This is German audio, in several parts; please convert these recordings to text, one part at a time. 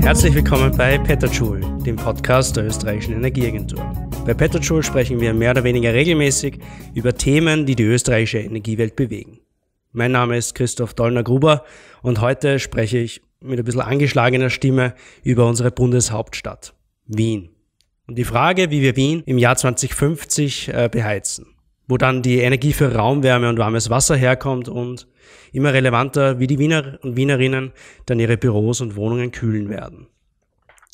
Herzlich willkommen bei Petajoule, dem Podcast der österreichischen Energieagentur. Bei Petajoule sprechen wir mehr oder weniger regelmäßig über Themen, die die österreichische Energiewelt bewegen. Mein Name ist Christoph Dollner-Gruber und heute spreche ich mit ein bisschen angeschlagener Stimme über unsere Bundeshauptstadt, Wien. Und die Frage, wie wir Wien im Jahr 2050 äh, beheizen, wo dann die Energie für Raumwärme und warmes Wasser herkommt und immer relevanter, wie die Wiener und Wienerinnen dann ihre Büros und Wohnungen kühlen werden.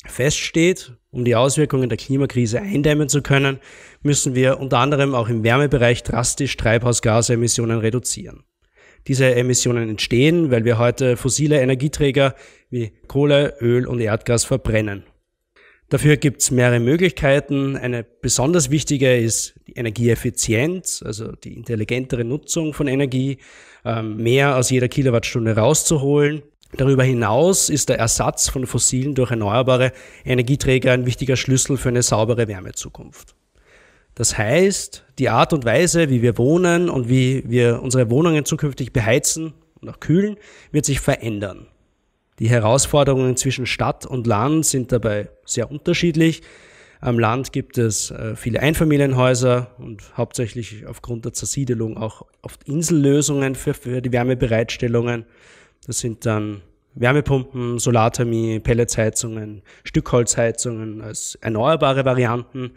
Fest steht, um die Auswirkungen der Klimakrise eindämmen zu können, müssen wir unter anderem auch im Wärmebereich drastisch Treibhausgasemissionen reduzieren. Diese Emissionen entstehen, weil wir heute fossile Energieträger wie Kohle, Öl und Erdgas verbrennen Dafür gibt es mehrere Möglichkeiten. Eine besonders wichtige ist die Energieeffizienz, also die intelligentere Nutzung von Energie, ähm, mehr aus jeder Kilowattstunde rauszuholen. Darüber hinaus ist der Ersatz von fossilen durch erneuerbare Energieträger ein wichtiger Schlüssel für eine saubere Wärmezukunft. Das heißt, die Art und Weise, wie wir wohnen und wie wir unsere Wohnungen zukünftig beheizen und auch kühlen, wird sich verändern. Die Herausforderungen zwischen Stadt und Land sind dabei sehr unterschiedlich. Am Land gibt es äh, viele Einfamilienhäuser und hauptsächlich aufgrund der Zersiedelung auch oft Insellösungen für, für die Wärmebereitstellungen. Das sind dann Wärmepumpen, Solarthermie, Pelletsheizungen, Stückholzheizungen als erneuerbare Varianten.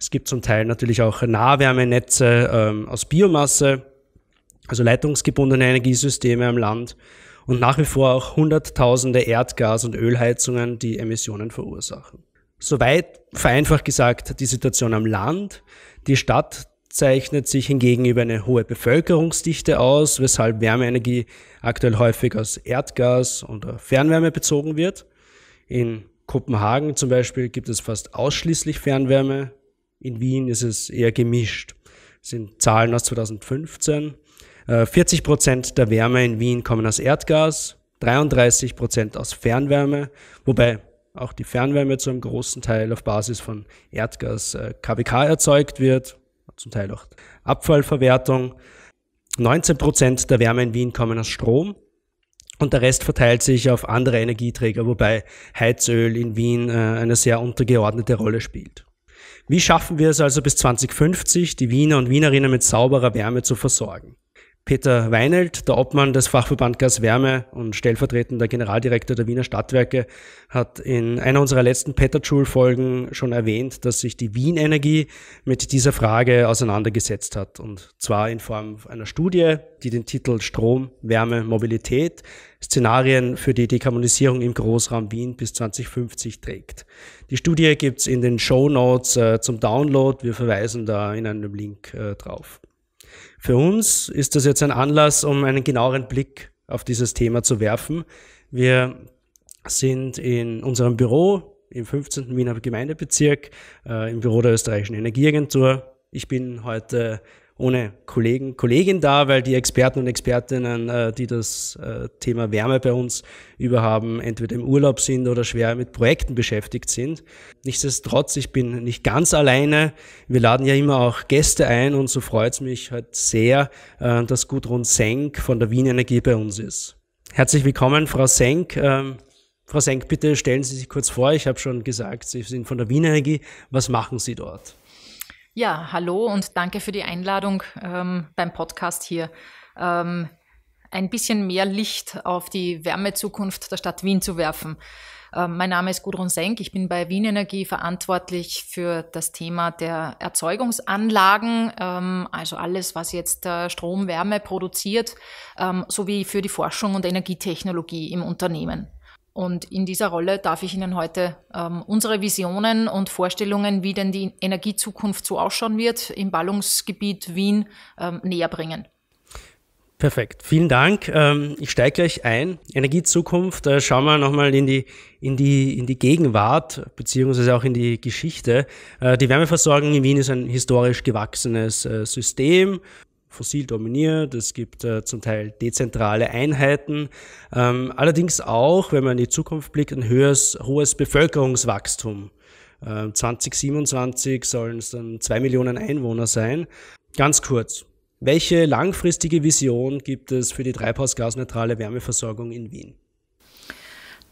Es gibt zum Teil natürlich auch Nahwärmenetze ähm, aus Biomasse, also leitungsgebundene Energiesysteme am Land und nach wie vor auch Hunderttausende Erdgas- und Ölheizungen, die Emissionen verursachen. Soweit vereinfacht gesagt die Situation am Land. Die Stadt zeichnet sich hingegen über eine hohe Bevölkerungsdichte aus, weshalb Wärmeenergie aktuell häufig aus Erdgas und Fernwärme bezogen wird. In Kopenhagen zum Beispiel gibt es fast ausschließlich Fernwärme. In Wien ist es eher gemischt. Das sind Zahlen aus 2015. 40 äh, Prozent der Wärme in Wien kommen aus Erdgas, 33 Prozent aus Fernwärme, wobei auch die Fernwärme zu einem großen Teil auf Basis von Erdgas KWK äh, erzeugt wird, zum Teil auch Abfallverwertung. 19 Prozent der Wärme in Wien kommen aus Strom und der Rest verteilt sich auf andere Energieträger, wobei Heizöl in Wien äh, eine sehr untergeordnete Rolle spielt. Wie schaffen wir es also bis 2050, die Wiener und Wienerinnen mit sauberer Wärme zu versorgen? Peter Weinelt, der Obmann des Fachverband Gas Wärme und stellvertretender Generaldirektor der Wiener Stadtwerke, hat in einer unserer letzten Peterjoule-Folgen schon erwähnt, dass sich die Wien Energie mit dieser Frage auseinandergesetzt hat. Und zwar in Form einer Studie, die den Titel Strom, Wärme, Mobilität, Szenarien für die Dekarbonisierung im Großraum Wien bis 2050 trägt. Die Studie gibt's in den Show Notes äh, zum Download. Wir verweisen da in einem Link äh, drauf. Für uns ist das jetzt ein Anlass, um einen genaueren Blick auf dieses Thema zu werfen. Wir sind in unserem Büro im 15. Wiener Gemeindebezirk, äh, im Büro der Österreichischen Energieagentur. Ich bin heute ohne Kollegen, Kollegin da, weil die Experten und Expertinnen, äh, die das äh, Thema Wärme bei uns überhaben, entweder im Urlaub sind oder schwer mit Projekten beschäftigt sind. Nichtsdestotrotz, ich bin nicht ganz alleine. Wir laden ja immer auch Gäste ein und so freut es mich halt sehr, äh, dass Gudrun Senk von der Wien Energie bei uns ist. Herzlich willkommen, Frau Senk. Ähm, Frau Senk, bitte stellen Sie sich kurz vor. Ich habe schon gesagt, Sie sind von der Wien Energie. Was machen Sie dort? Ja, hallo und danke für die Einladung ähm, beim Podcast hier. Ähm, ein bisschen mehr Licht auf die Wärmezukunft der Stadt Wien zu werfen. Ähm, mein Name ist Gudrun Senk. Ich bin bei Wien Energie verantwortlich für das Thema der Erzeugungsanlagen, ähm, also alles, was jetzt äh, Strom, Wärme produziert, ähm, sowie für die Forschung und Energietechnologie im Unternehmen. Und in dieser Rolle darf ich Ihnen heute ähm, unsere Visionen und Vorstellungen, wie denn die Energiezukunft so ausschauen wird, im Ballungsgebiet Wien ähm, näher bringen. Perfekt, vielen Dank. Ähm, ich steige gleich ein. Energiezukunft, äh, schauen wir nochmal in die, in, die, in die Gegenwart, beziehungsweise auch in die Geschichte. Äh, die Wärmeversorgung in Wien ist ein historisch gewachsenes äh, System fossil dominiert, es gibt äh, zum Teil dezentrale Einheiten, ähm, allerdings auch, wenn man in die Zukunft blickt, ein höheres, hohes Bevölkerungswachstum. Äh, 2027 sollen es dann zwei Millionen Einwohner sein. Ganz kurz, welche langfristige Vision gibt es für die treibhausgasneutrale Wärmeversorgung in Wien?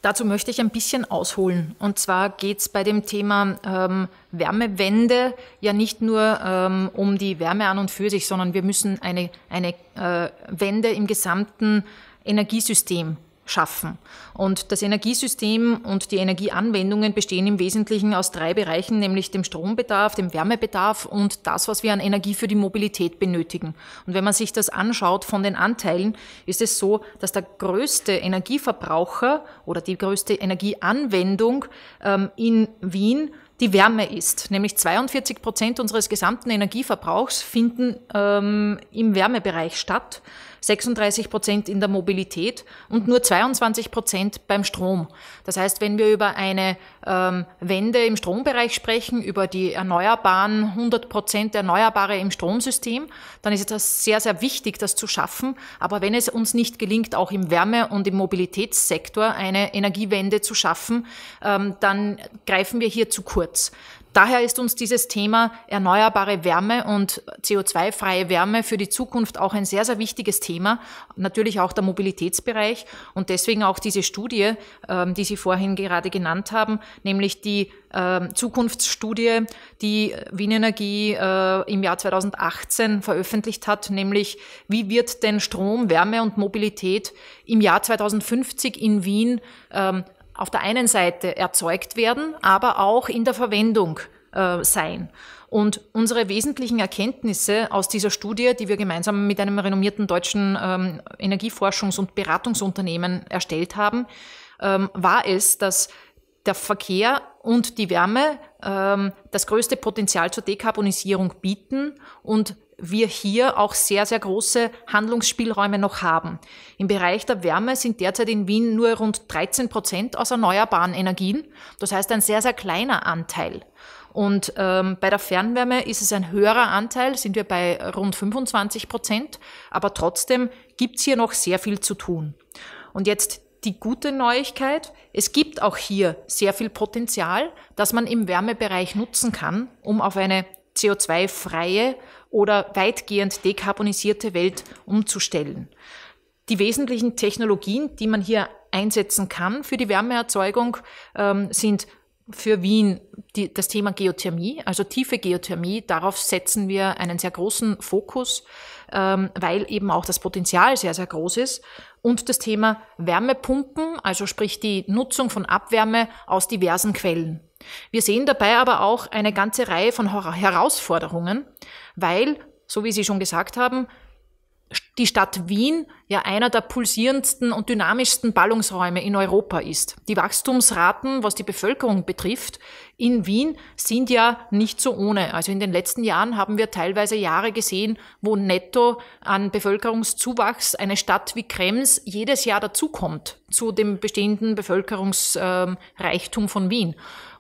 Dazu möchte ich ein bisschen ausholen. Und zwar geht es bei dem Thema ähm, Wärmewende ja nicht nur ähm, um die Wärme an und für sich, sondern wir müssen eine, eine äh, Wende im gesamten Energiesystem schaffen. Und das Energiesystem und die Energieanwendungen bestehen im Wesentlichen aus drei Bereichen, nämlich dem Strombedarf, dem Wärmebedarf und das, was wir an Energie für die Mobilität benötigen. Und wenn man sich das anschaut von den Anteilen, ist es so, dass der größte Energieverbraucher oder die größte Energieanwendung ähm, in Wien die Wärme ist. Nämlich 42 Prozent unseres gesamten Energieverbrauchs finden ähm, im Wärmebereich statt. 36 Prozent in der Mobilität und nur 22 Prozent beim Strom. Das heißt, wenn wir über eine ähm, Wende im Strombereich sprechen, über die erneuerbaren 100 Prozent Erneuerbare im Stromsystem, dann ist es sehr, sehr wichtig, das zu schaffen. Aber wenn es uns nicht gelingt, auch im Wärme- und im Mobilitätssektor eine Energiewende zu schaffen, ähm, dann greifen wir hier zu kurz. Daher ist uns dieses Thema erneuerbare Wärme und CO2-freie Wärme für die Zukunft auch ein sehr, sehr wichtiges Thema, natürlich auch der Mobilitätsbereich und deswegen auch diese Studie, ähm, die Sie vorhin gerade genannt haben, nämlich die ähm, Zukunftsstudie, die Wien Energie äh, im Jahr 2018 veröffentlicht hat, nämlich wie wird denn Strom, Wärme und Mobilität im Jahr 2050 in Wien ähm, auf der einen Seite erzeugt werden, aber auch in der Verwendung äh, sein. Und unsere wesentlichen Erkenntnisse aus dieser Studie, die wir gemeinsam mit einem renommierten deutschen ähm, Energieforschungs- und Beratungsunternehmen erstellt haben, ähm, war es, dass der Verkehr und die Wärme ähm, das größte Potenzial zur Dekarbonisierung bieten und wir hier auch sehr, sehr große Handlungsspielräume noch haben. Im Bereich der Wärme sind derzeit in Wien nur rund 13 Prozent aus erneuerbaren Energien. Das heißt ein sehr, sehr kleiner Anteil. Und ähm, bei der Fernwärme ist es ein höherer Anteil, sind wir bei rund 25 Prozent. Aber trotzdem gibt's hier noch sehr viel zu tun. Und jetzt die gute Neuigkeit, es gibt auch hier sehr viel Potenzial, das man im Wärmebereich nutzen kann, um auf eine CO2-freie oder weitgehend dekarbonisierte Welt umzustellen. Die wesentlichen Technologien, die man hier einsetzen kann für die Wärmeerzeugung, ähm, sind für Wien die, das Thema Geothermie, also tiefe Geothermie. Darauf setzen wir einen sehr großen Fokus, ähm, weil eben auch das Potenzial sehr, sehr groß ist. Und das Thema Wärmepumpen, also sprich die Nutzung von Abwärme aus diversen Quellen. Wir sehen dabei aber auch eine ganze Reihe von Herausforderungen, weil, so wie Sie schon gesagt haben, die Stadt Wien ja einer der pulsierendsten und dynamischsten Ballungsräume in Europa ist. Die Wachstumsraten, was die Bevölkerung betrifft, in Wien sind ja nicht so ohne. Also in den letzten Jahren haben wir teilweise Jahre gesehen, wo netto an Bevölkerungszuwachs eine Stadt wie Krems jedes Jahr dazukommt zu dem bestehenden Bevölkerungsreichtum ähm, von Wien.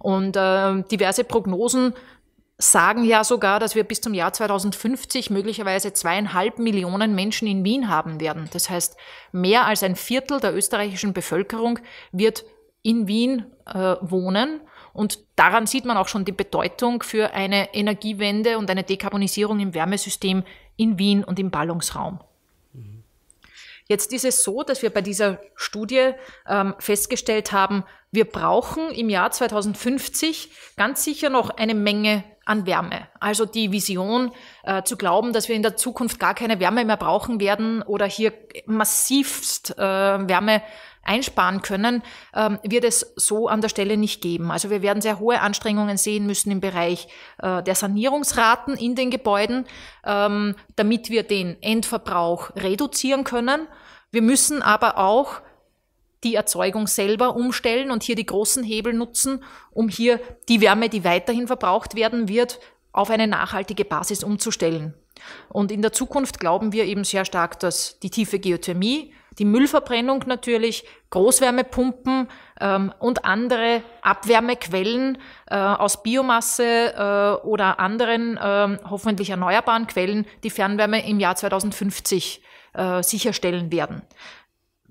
Und äh, diverse Prognosen sagen ja sogar, dass wir bis zum Jahr 2050 möglicherweise zweieinhalb Millionen Menschen in Wien haben werden. Das heißt, mehr als ein Viertel der österreichischen Bevölkerung wird in Wien äh, wohnen. Und daran sieht man auch schon die Bedeutung für eine Energiewende und eine Dekarbonisierung im Wärmesystem in Wien und im Ballungsraum. Jetzt ist es so, dass wir bei dieser Studie ähm, festgestellt haben, wir brauchen im Jahr 2050 ganz sicher noch eine Menge an Wärme. Also die Vision äh, zu glauben, dass wir in der Zukunft gar keine Wärme mehr brauchen werden oder hier massivst äh, Wärme einsparen können, ähm, wird es so an der Stelle nicht geben. Also wir werden sehr hohe Anstrengungen sehen müssen im Bereich äh, der Sanierungsraten in den Gebäuden, ähm, damit wir den Endverbrauch reduzieren können. Wir müssen aber auch die Erzeugung selber umstellen und hier die großen Hebel nutzen, um hier die Wärme, die weiterhin verbraucht werden wird, auf eine nachhaltige Basis umzustellen. Und in der Zukunft glauben wir eben sehr stark, dass die tiefe Geothermie die Müllverbrennung natürlich, Großwärmepumpen ähm, und andere Abwärmequellen äh, aus Biomasse äh, oder anderen äh, hoffentlich erneuerbaren Quellen die Fernwärme im Jahr 2050 äh, sicherstellen werden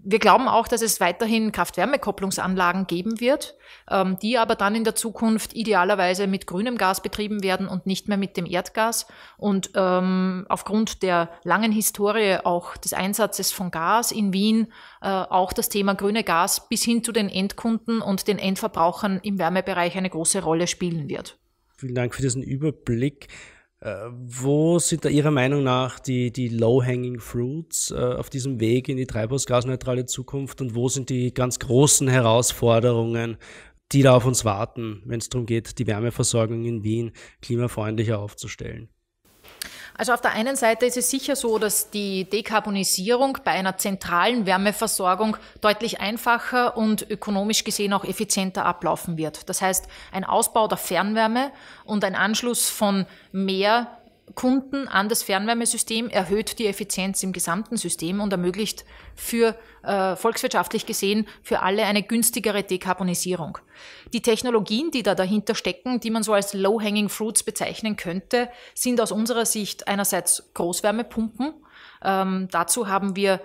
wir glauben auch, dass es weiterhin Kraft-Wärme-Kopplungsanlagen geben wird, ähm, die aber dann in der Zukunft idealerweise mit grünem Gas betrieben werden und nicht mehr mit dem Erdgas. Und ähm, aufgrund der langen Historie auch des Einsatzes von Gas in Wien äh, auch das Thema grüne Gas bis hin zu den Endkunden und den Endverbrauchern im Wärmebereich eine große Rolle spielen wird. Vielen Dank für diesen Überblick. Äh, wo sind da Ihrer Meinung nach die, die low-hanging fruits äh, auf diesem Weg in die treibhausgasneutrale Zukunft und wo sind die ganz großen Herausforderungen, die da auf uns warten, wenn es darum geht, die Wärmeversorgung in Wien klimafreundlicher aufzustellen? Also auf der einen Seite ist es sicher so, dass die Dekarbonisierung bei einer zentralen Wärmeversorgung deutlich einfacher und ökonomisch gesehen auch effizienter ablaufen wird. Das heißt, ein Ausbau der Fernwärme und ein Anschluss von mehr Kunden an das Fernwärmesystem, erhöht die Effizienz im gesamten System und ermöglicht für äh, volkswirtschaftlich gesehen für alle eine günstigere Dekarbonisierung. Die Technologien, die da dahinter stecken, die man so als low-hanging fruits bezeichnen könnte, sind aus unserer Sicht einerseits Großwärmepumpen. Ähm, dazu haben wir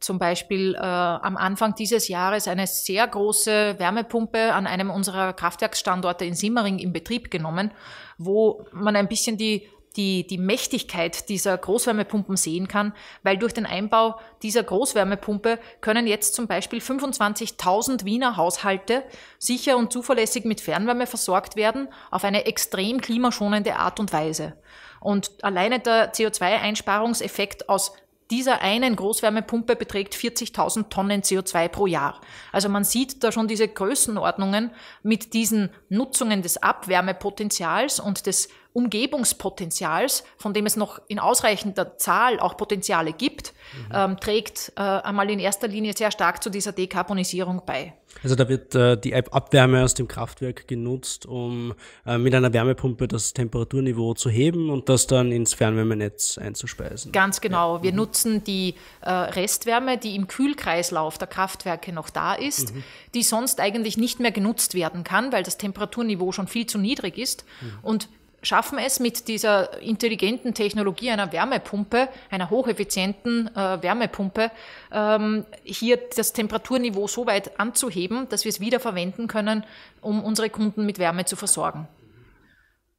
zum Beispiel äh, am Anfang dieses Jahres eine sehr große Wärmepumpe an einem unserer Kraftwerksstandorte in Simmering in Betrieb genommen, wo man ein bisschen die die, die Mächtigkeit dieser Großwärmepumpen sehen kann, weil durch den Einbau dieser Großwärmepumpe können jetzt zum Beispiel 25.000 Wiener Haushalte sicher und zuverlässig mit Fernwärme versorgt werden, auf eine extrem klimaschonende Art und Weise. Und alleine der CO2-Einsparungseffekt aus dieser einen Großwärmepumpe beträgt 40.000 Tonnen CO2 pro Jahr. Also man sieht da schon diese Größenordnungen mit diesen Nutzungen des Abwärmepotenzials und des Umgebungspotenzials, von dem es noch in ausreichender Zahl auch Potenziale gibt, mhm. ähm, trägt äh, einmal in erster Linie sehr stark zu dieser Dekarbonisierung bei. Also da wird äh, die Abwärme aus dem Kraftwerk genutzt, um äh, mit einer Wärmepumpe das Temperaturniveau zu heben und das dann ins Fernwärmenetz einzuspeisen. Ganz genau. Ja. Wir mhm. nutzen die äh, Restwärme, die im Kühlkreislauf der Kraftwerke noch da ist, mhm. die sonst eigentlich nicht mehr genutzt werden kann, weil das Temperaturniveau schon viel zu niedrig ist. Mhm. Und schaffen es mit dieser intelligenten Technologie einer Wärmepumpe, einer hocheffizienten äh, Wärmepumpe, ähm, hier das Temperaturniveau so weit anzuheben, dass wir es wieder verwenden können, um unsere Kunden mit Wärme zu versorgen.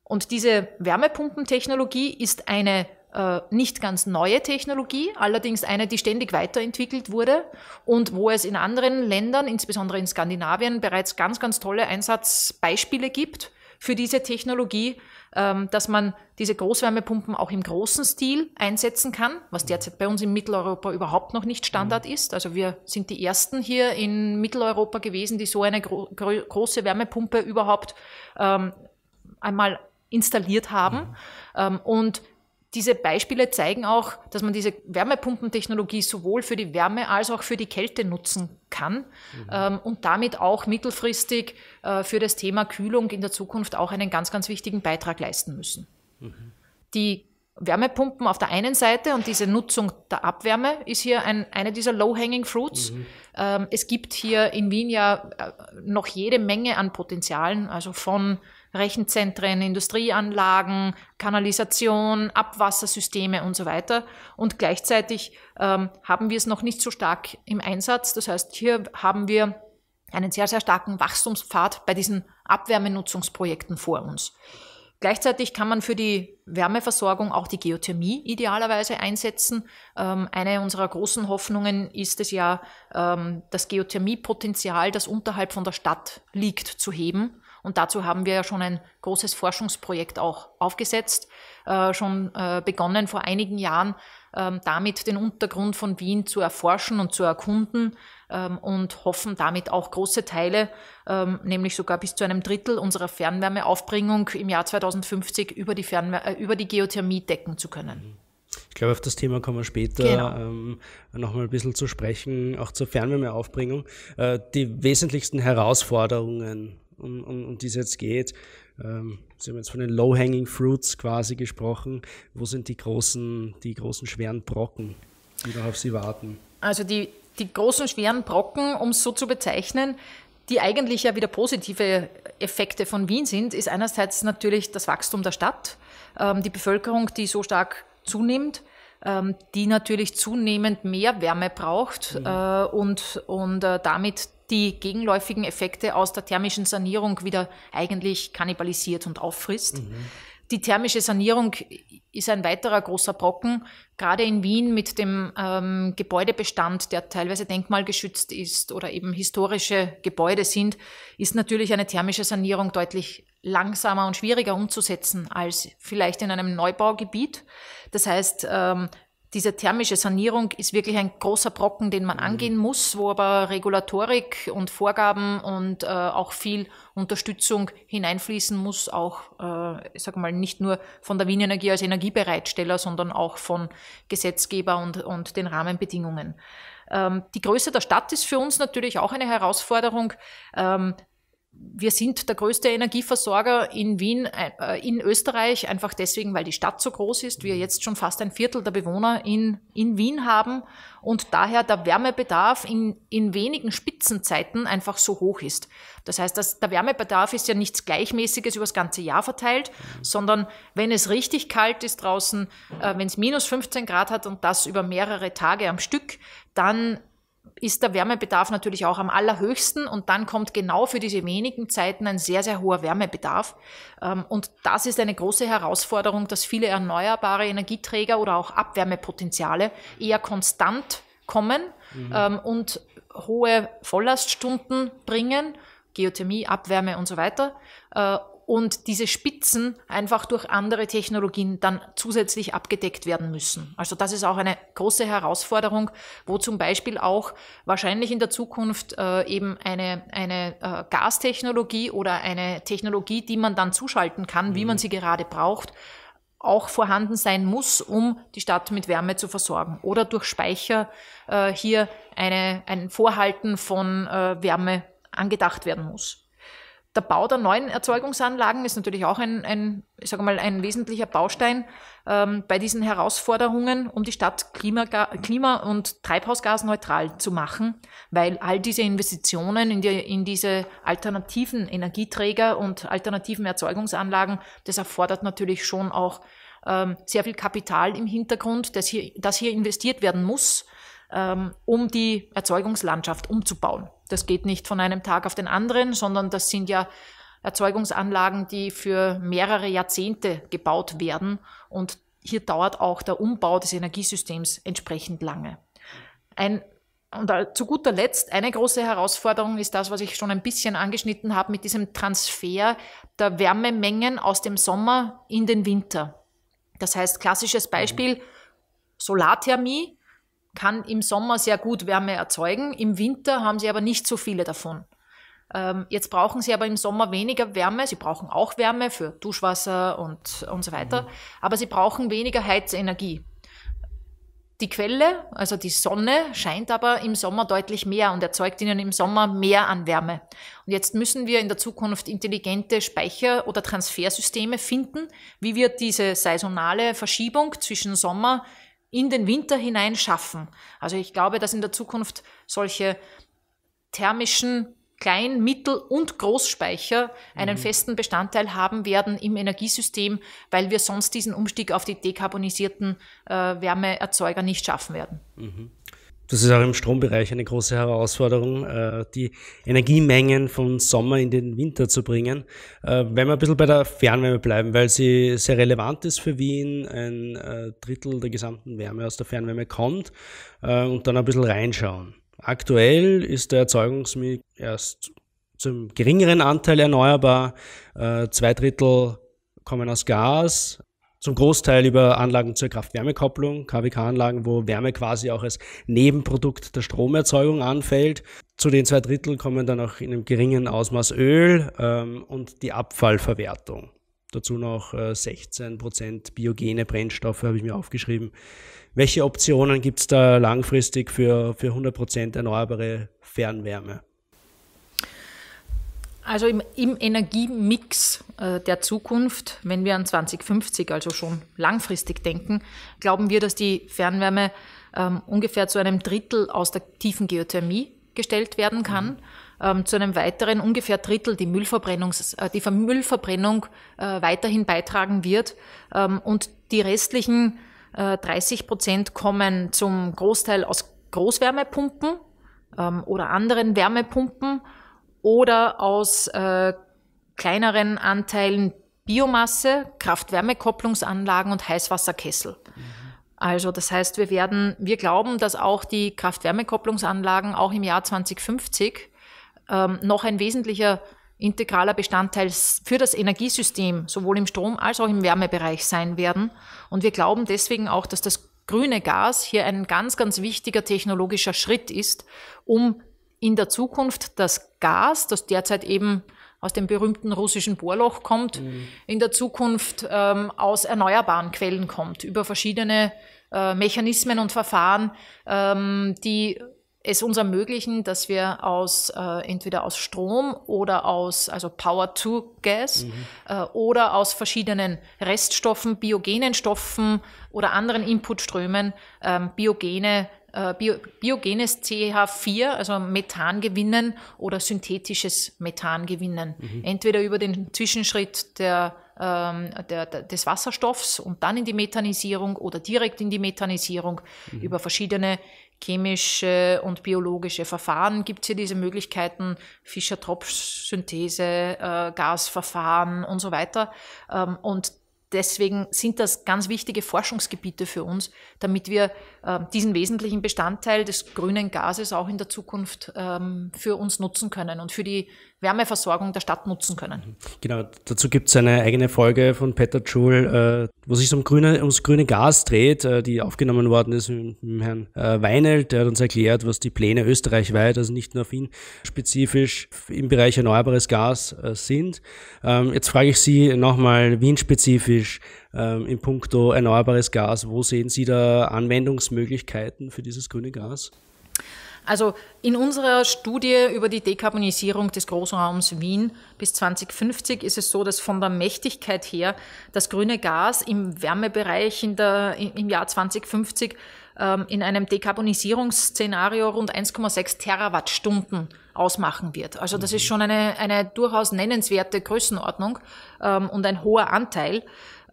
Und diese Wärmepumpentechnologie ist eine äh, nicht ganz neue Technologie, allerdings eine, die ständig weiterentwickelt wurde und wo es in anderen Ländern, insbesondere in Skandinavien, bereits ganz, ganz tolle Einsatzbeispiele gibt für diese Technologie, ähm, dass man diese Großwärmepumpen auch im großen Stil einsetzen kann, was derzeit bei uns in Mitteleuropa überhaupt noch nicht Standard mhm. ist. Also wir sind die Ersten hier in Mitteleuropa gewesen, die so eine gro gro große Wärmepumpe überhaupt ähm, einmal installiert haben. Mhm. Ähm, und diese Beispiele zeigen auch, dass man diese Wärmepumpentechnologie sowohl für die Wärme als auch für die Kälte nutzen kann mhm. ähm, und damit auch mittelfristig äh, für das Thema Kühlung in der Zukunft auch einen ganz, ganz wichtigen Beitrag leisten müssen. Mhm. Die Wärmepumpen auf der einen Seite und diese Nutzung der Abwärme ist hier ein, eine dieser low-hanging fruits. Mhm. Ähm, es gibt hier in Wien ja äh, noch jede Menge an Potenzialen, also von Rechenzentren, Industrieanlagen, Kanalisation, Abwassersysteme und so weiter. Und gleichzeitig ähm, haben wir es noch nicht so stark im Einsatz. Das heißt, hier haben wir einen sehr, sehr starken Wachstumspfad bei diesen Abwärmenutzungsprojekten vor uns. Gleichzeitig kann man für die Wärmeversorgung auch die Geothermie idealerweise einsetzen. Ähm, eine unserer großen Hoffnungen ist es ja, ähm, das Geothermiepotenzial, das unterhalb von der Stadt liegt, zu heben. Und dazu haben wir ja schon ein großes Forschungsprojekt auch aufgesetzt, äh, schon äh, begonnen vor einigen Jahren, ähm, damit den Untergrund von Wien zu erforschen und zu erkunden ähm, und hoffen damit auch große Teile, ähm, nämlich sogar bis zu einem Drittel unserer Fernwärmeaufbringung im Jahr 2050 über die, Fernwär äh, über die Geothermie decken zu können. Ich glaube, auf das Thema kommen wir später genau. ähm, nochmal ein bisschen zu sprechen, auch zur Fernwärmeaufbringung. Äh, die wesentlichsten Herausforderungen um, um, um die es jetzt geht. Ähm, Sie haben jetzt von den Low-Hanging Fruits quasi gesprochen. Wo sind die großen, die großen schweren Brocken, die noch auf Sie warten? Also die, die großen schweren Brocken, um es so zu bezeichnen, die eigentlich ja wieder positive Effekte von Wien sind, ist einerseits natürlich das Wachstum der Stadt, ähm, die Bevölkerung, die so stark zunimmt, ähm, die natürlich zunehmend mehr Wärme braucht mhm. äh, und, und äh, damit die gegenläufigen Effekte aus der thermischen Sanierung wieder eigentlich kannibalisiert und auffrisst. Mhm. Die thermische Sanierung ist ein weiterer großer Brocken, gerade in Wien mit dem ähm, Gebäudebestand, der teilweise denkmalgeschützt ist oder eben historische Gebäude sind, ist natürlich eine thermische Sanierung deutlich langsamer und schwieriger umzusetzen als vielleicht in einem Neubaugebiet. Das heißt, ähm, diese thermische Sanierung ist wirklich ein großer Brocken, den man mhm. angehen muss, wo aber Regulatorik und Vorgaben und äh, auch viel Unterstützung hineinfließen muss, auch, äh, ich sag mal, nicht nur von der Wien Energie als Energiebereitsteller, sondern auch von Gesetzgeber und, und den Rahmenbedingungen. Ähm, die Größe der Stadt ist für uns natürlich auch eine Herausforderung. Ähm, wir sind der größte Energieversorger in Wien, äh, äh, in Österreich, einfach deswegen, weil die Stadt so groß ist. Wir mhm. jetzt schon fast ein Viertel der Bewohner in, in Wien haben und daher der Wärmebedarf in, in wenigen Spitzenzeiten einfach so hoch ist. Das heißt, dass der Wärmebedarf ist ja nichts Gleichmäßiges über das ganze Jahr verteilt, mhm. sondern wenn es richtig kalt ist draußen, äh, wenn es minus 15 Grad hat und das über mehrere Tage am Stück, dann ist der Wärmebedarf natürlich auch am allerhöchsten und dann kommt genau für diese wenigen Zeiten ein sehr, sehr hoher Wärmebedarf. Ähm, und das ist eine große Herausforderung, dass viele erneuerbare Energieträger oder auch Abwärmepotenziale eher konstant kommen mhm. Ähm, und hohe Volllaststunden bringen, Geothermie, Abwärme und so weiter äh, und diese Spitzen einfach durch andere Technologien dann zusätzlich abgedeckt werden müssen. Also das ist auch eine große Herausforderung, wo zum Beispiel auch wahrscheinlich in der Zukunft äh, eben eine, eine äh, Gastechnologie oder eine Technologie, die man dann zuschalten kann, mhm. wie man mhm. sie gerade braucht, auch vorhanden sein muss, um die Stadt mit Wärme zu versorgen. Oder durch Speicher äh, hier eine, ein Vorhalten von äh, Wärme angedacht werden muss. Der Bau der neuen Erzeugungsanlagen ist natürlich auch ein, ein ich sage mal, ein wesentlicher Baustein ähm, bei diesen Herausforderungen, um die Stadt Klima, Klima- und Treibhausgasneutral zu machen, weil all diese Investitionen in, die, in diese alternativen Energieträger und alternativen Erzeugungsanlagen, das erfordert natürlich schon auch ähm, sehr viel Kapital im Hintergrund, das hier, das hier investiert werden muss, ähm, um die Erzeugungslandschaft umzubauen. Das geht nicht von einem Tag auf den anderen, sondern das sind ja Erzeugungsanlagen, die für mehrere Jahrzehnte gebaut werden. Und hier dauert auch der Umbau des Energiesystems entsprechend lange. Ein, und äh, zu guter Letzt, eine große Herausforderung ist das, was ich schon ein bisschen angeschnitten habe, mit diesem Transfer der Wärmemengen aus dem Sommer in den Winter. Das heißt, klassisches Beispiel, mhm. Solarthermie kann im Sommer sehr gut Wärme erzeugen, im Winter haben sie aber nicht so viele davon. Ähm, jetzt brauchen sie aber im Sommer weniger Wärme, sie brauchen auch Wärme für Duschwasser und, und so weiter, mhm. aber sie brauchen weniger Heizenergie. Die Quelle, also die Sonne, scheint aber im Sommer deutlich mehr und erzeugt ihnen im Sommer mehr an Wärme. Und jetzt müssen wir in der Zukunft intelligente Speicher- oder Transfersysteme finden, wie wir diese saisonale Verschiebung zwischen Sommer, in den Winter hinein schaffen. Also ich glaube, dass in der Zukunft solche thermischen Klein-, Mittel- und Großspeicher einen mhm. festen Bestandteil haben werden im Energiesystem, weil wir sonst diesen Umstieg auf die dekarbonisierten äh, Wärmeerzeuger nicht schaffen werden. Mhm. Das ist auch im Strombereich eine große Herausforderung, äh, die Energiemengen vom Sommer in den Winter zu bringen. Äh, wenn wir ein bisschen bei der Fernwärme bleiben, weil sie sehr relevant ist für Wien, ein äh, Drittel der gesamten Wärme aus der Fernwärme kommt und dann ein bisschen reinschauen. Aktuell ist der Erzeugungsmix erst zum geringeren Anteil erneuerbar, zwei Drittel kommen aus Gas, zum Großteil über Anlagen zur Kraft-Wärme-Kopplung, KWK-Anlagen, wo Wärme quasi auch als Nebenprodukt der Stromerzeugung anfällt. Zu den zwei Drittel kommen dann auch in einem geringen Ausmaß Öl ähm, und die Abfallverwertung. Dazu noch äh, 16 Prozent biogene Brennstoffe habe ich mir aufgeschrieben. Welche Optionen gibt es da langfristig für, für 100 Prozent erneuerbare Fernwärme? Also im, im Energiemix äh, der Zukunft, wenn wir an 2050, also schon langfristig denken, glauben wir, dass die Fernwärme ähm, ungefähr zu einem Drittel aus der tiefen Geothermie gestellt werden kann. Mhm. Ähm, zu einem weiteren ungefähr Drittel die, Müllverbrennungs-, äh, die Müllverbrennung äh, weiterhin beitragen wird. Ähm, und die restlichen äh, 30 Prozent kommen zum Großteil aus Großwärmepumpen ähm, oder anderen Wärmepumpen oder aus äh, kleineren Anteilen Biomasse, Kraft-Wärme-Kopplungsanlagen und Heißwasserkessel. Mhm. Also das heißt, wir werden, wir glauben, dass auch die Kraft-Wärme-Kopplungsanlagen auch im Jahr 2050 ähm, noch ein wesentlicher integraler Bestandteil für das Energiesystem, sowohl im Strom als auch im Wärmebereich sein werden. Und wir glauben deswegen auch, dass das grüne Gas hier ein ganz, ganz wichtiger technologischer Schritt ist, um in der Zukunft das Gas, das derzeit eben aus dem berühmten russischen Bohrloch kommt, mhm. in der Zukunft ähm, aus erneuerbaren Quellen kommt, über verschiedene äh, Mechanismen und Verfahren, ähm, die es uns ermöglichen, dass wir aus äh, entweder aus Strom oder aus also Power to Gas mhm. äh, oder aus verschiedenen Reststoffen, biogenen Stoffen oder anderen Inputströmen ähm, biogene äh, bio, biogenes CH4, also Methan gewinnen oder synthetisches Methan gewinnen. Mhm. Entweder über den Zwischenschritt der, ähm, der, der, des Wasserstoffs und dann in die Methanisierung oder direkt in die Methanisierung mhm. über verschiedene chemische und biologische Verfahren gibt es hier diese Möglichkeiten, Fischer-Tropf-Synthese, äh, Gasverfahren und so weiter. Ähm, und deswegen sind das ganz wichtige Forschungsgebiete für uns, damit wir äh, diesen wesentlichen Bestandteil des grünen Gases auch in der Zukunft ähm, für uns nutzen können und für die Wärmeversorgung der Stadt nutzen können. Genau, dazu gibt es eine eigene Folge von Peter Joule, äh, wo sich um grüne, ums grüne Gas dreht, äh, die aufgenommen worden ist mit, mit Herrn äh, Weinelt. Der hat uns erklärt, was die Pläne österreichweit, also nicht nur auf ihn spezifisch im Bereich erneuerbares Gas äh, sind. Ähm, jetzt frage ich Sie nochmal Wien spezifisch ähm, in puncto erneuerbares Gas. Wo sehen Sie da Anwendungsmöglichkeiten für dieses grüne Gas? Also in unserer Studie über die Dekarbonisierung des Großraums Wien bis 2050 ist es so, dass von der Mächtigkeit her das grüne Gas im Wärmebereich in der, im Jahr 2050 ähm, in einem Dekarbonisierungsszenario rund 1,6 Terawattstunden ausmachen wird. Also das ist mhm. schon eine, eine durchaus nennenswerte Größenordnung ähm, und ein hoher Anteil.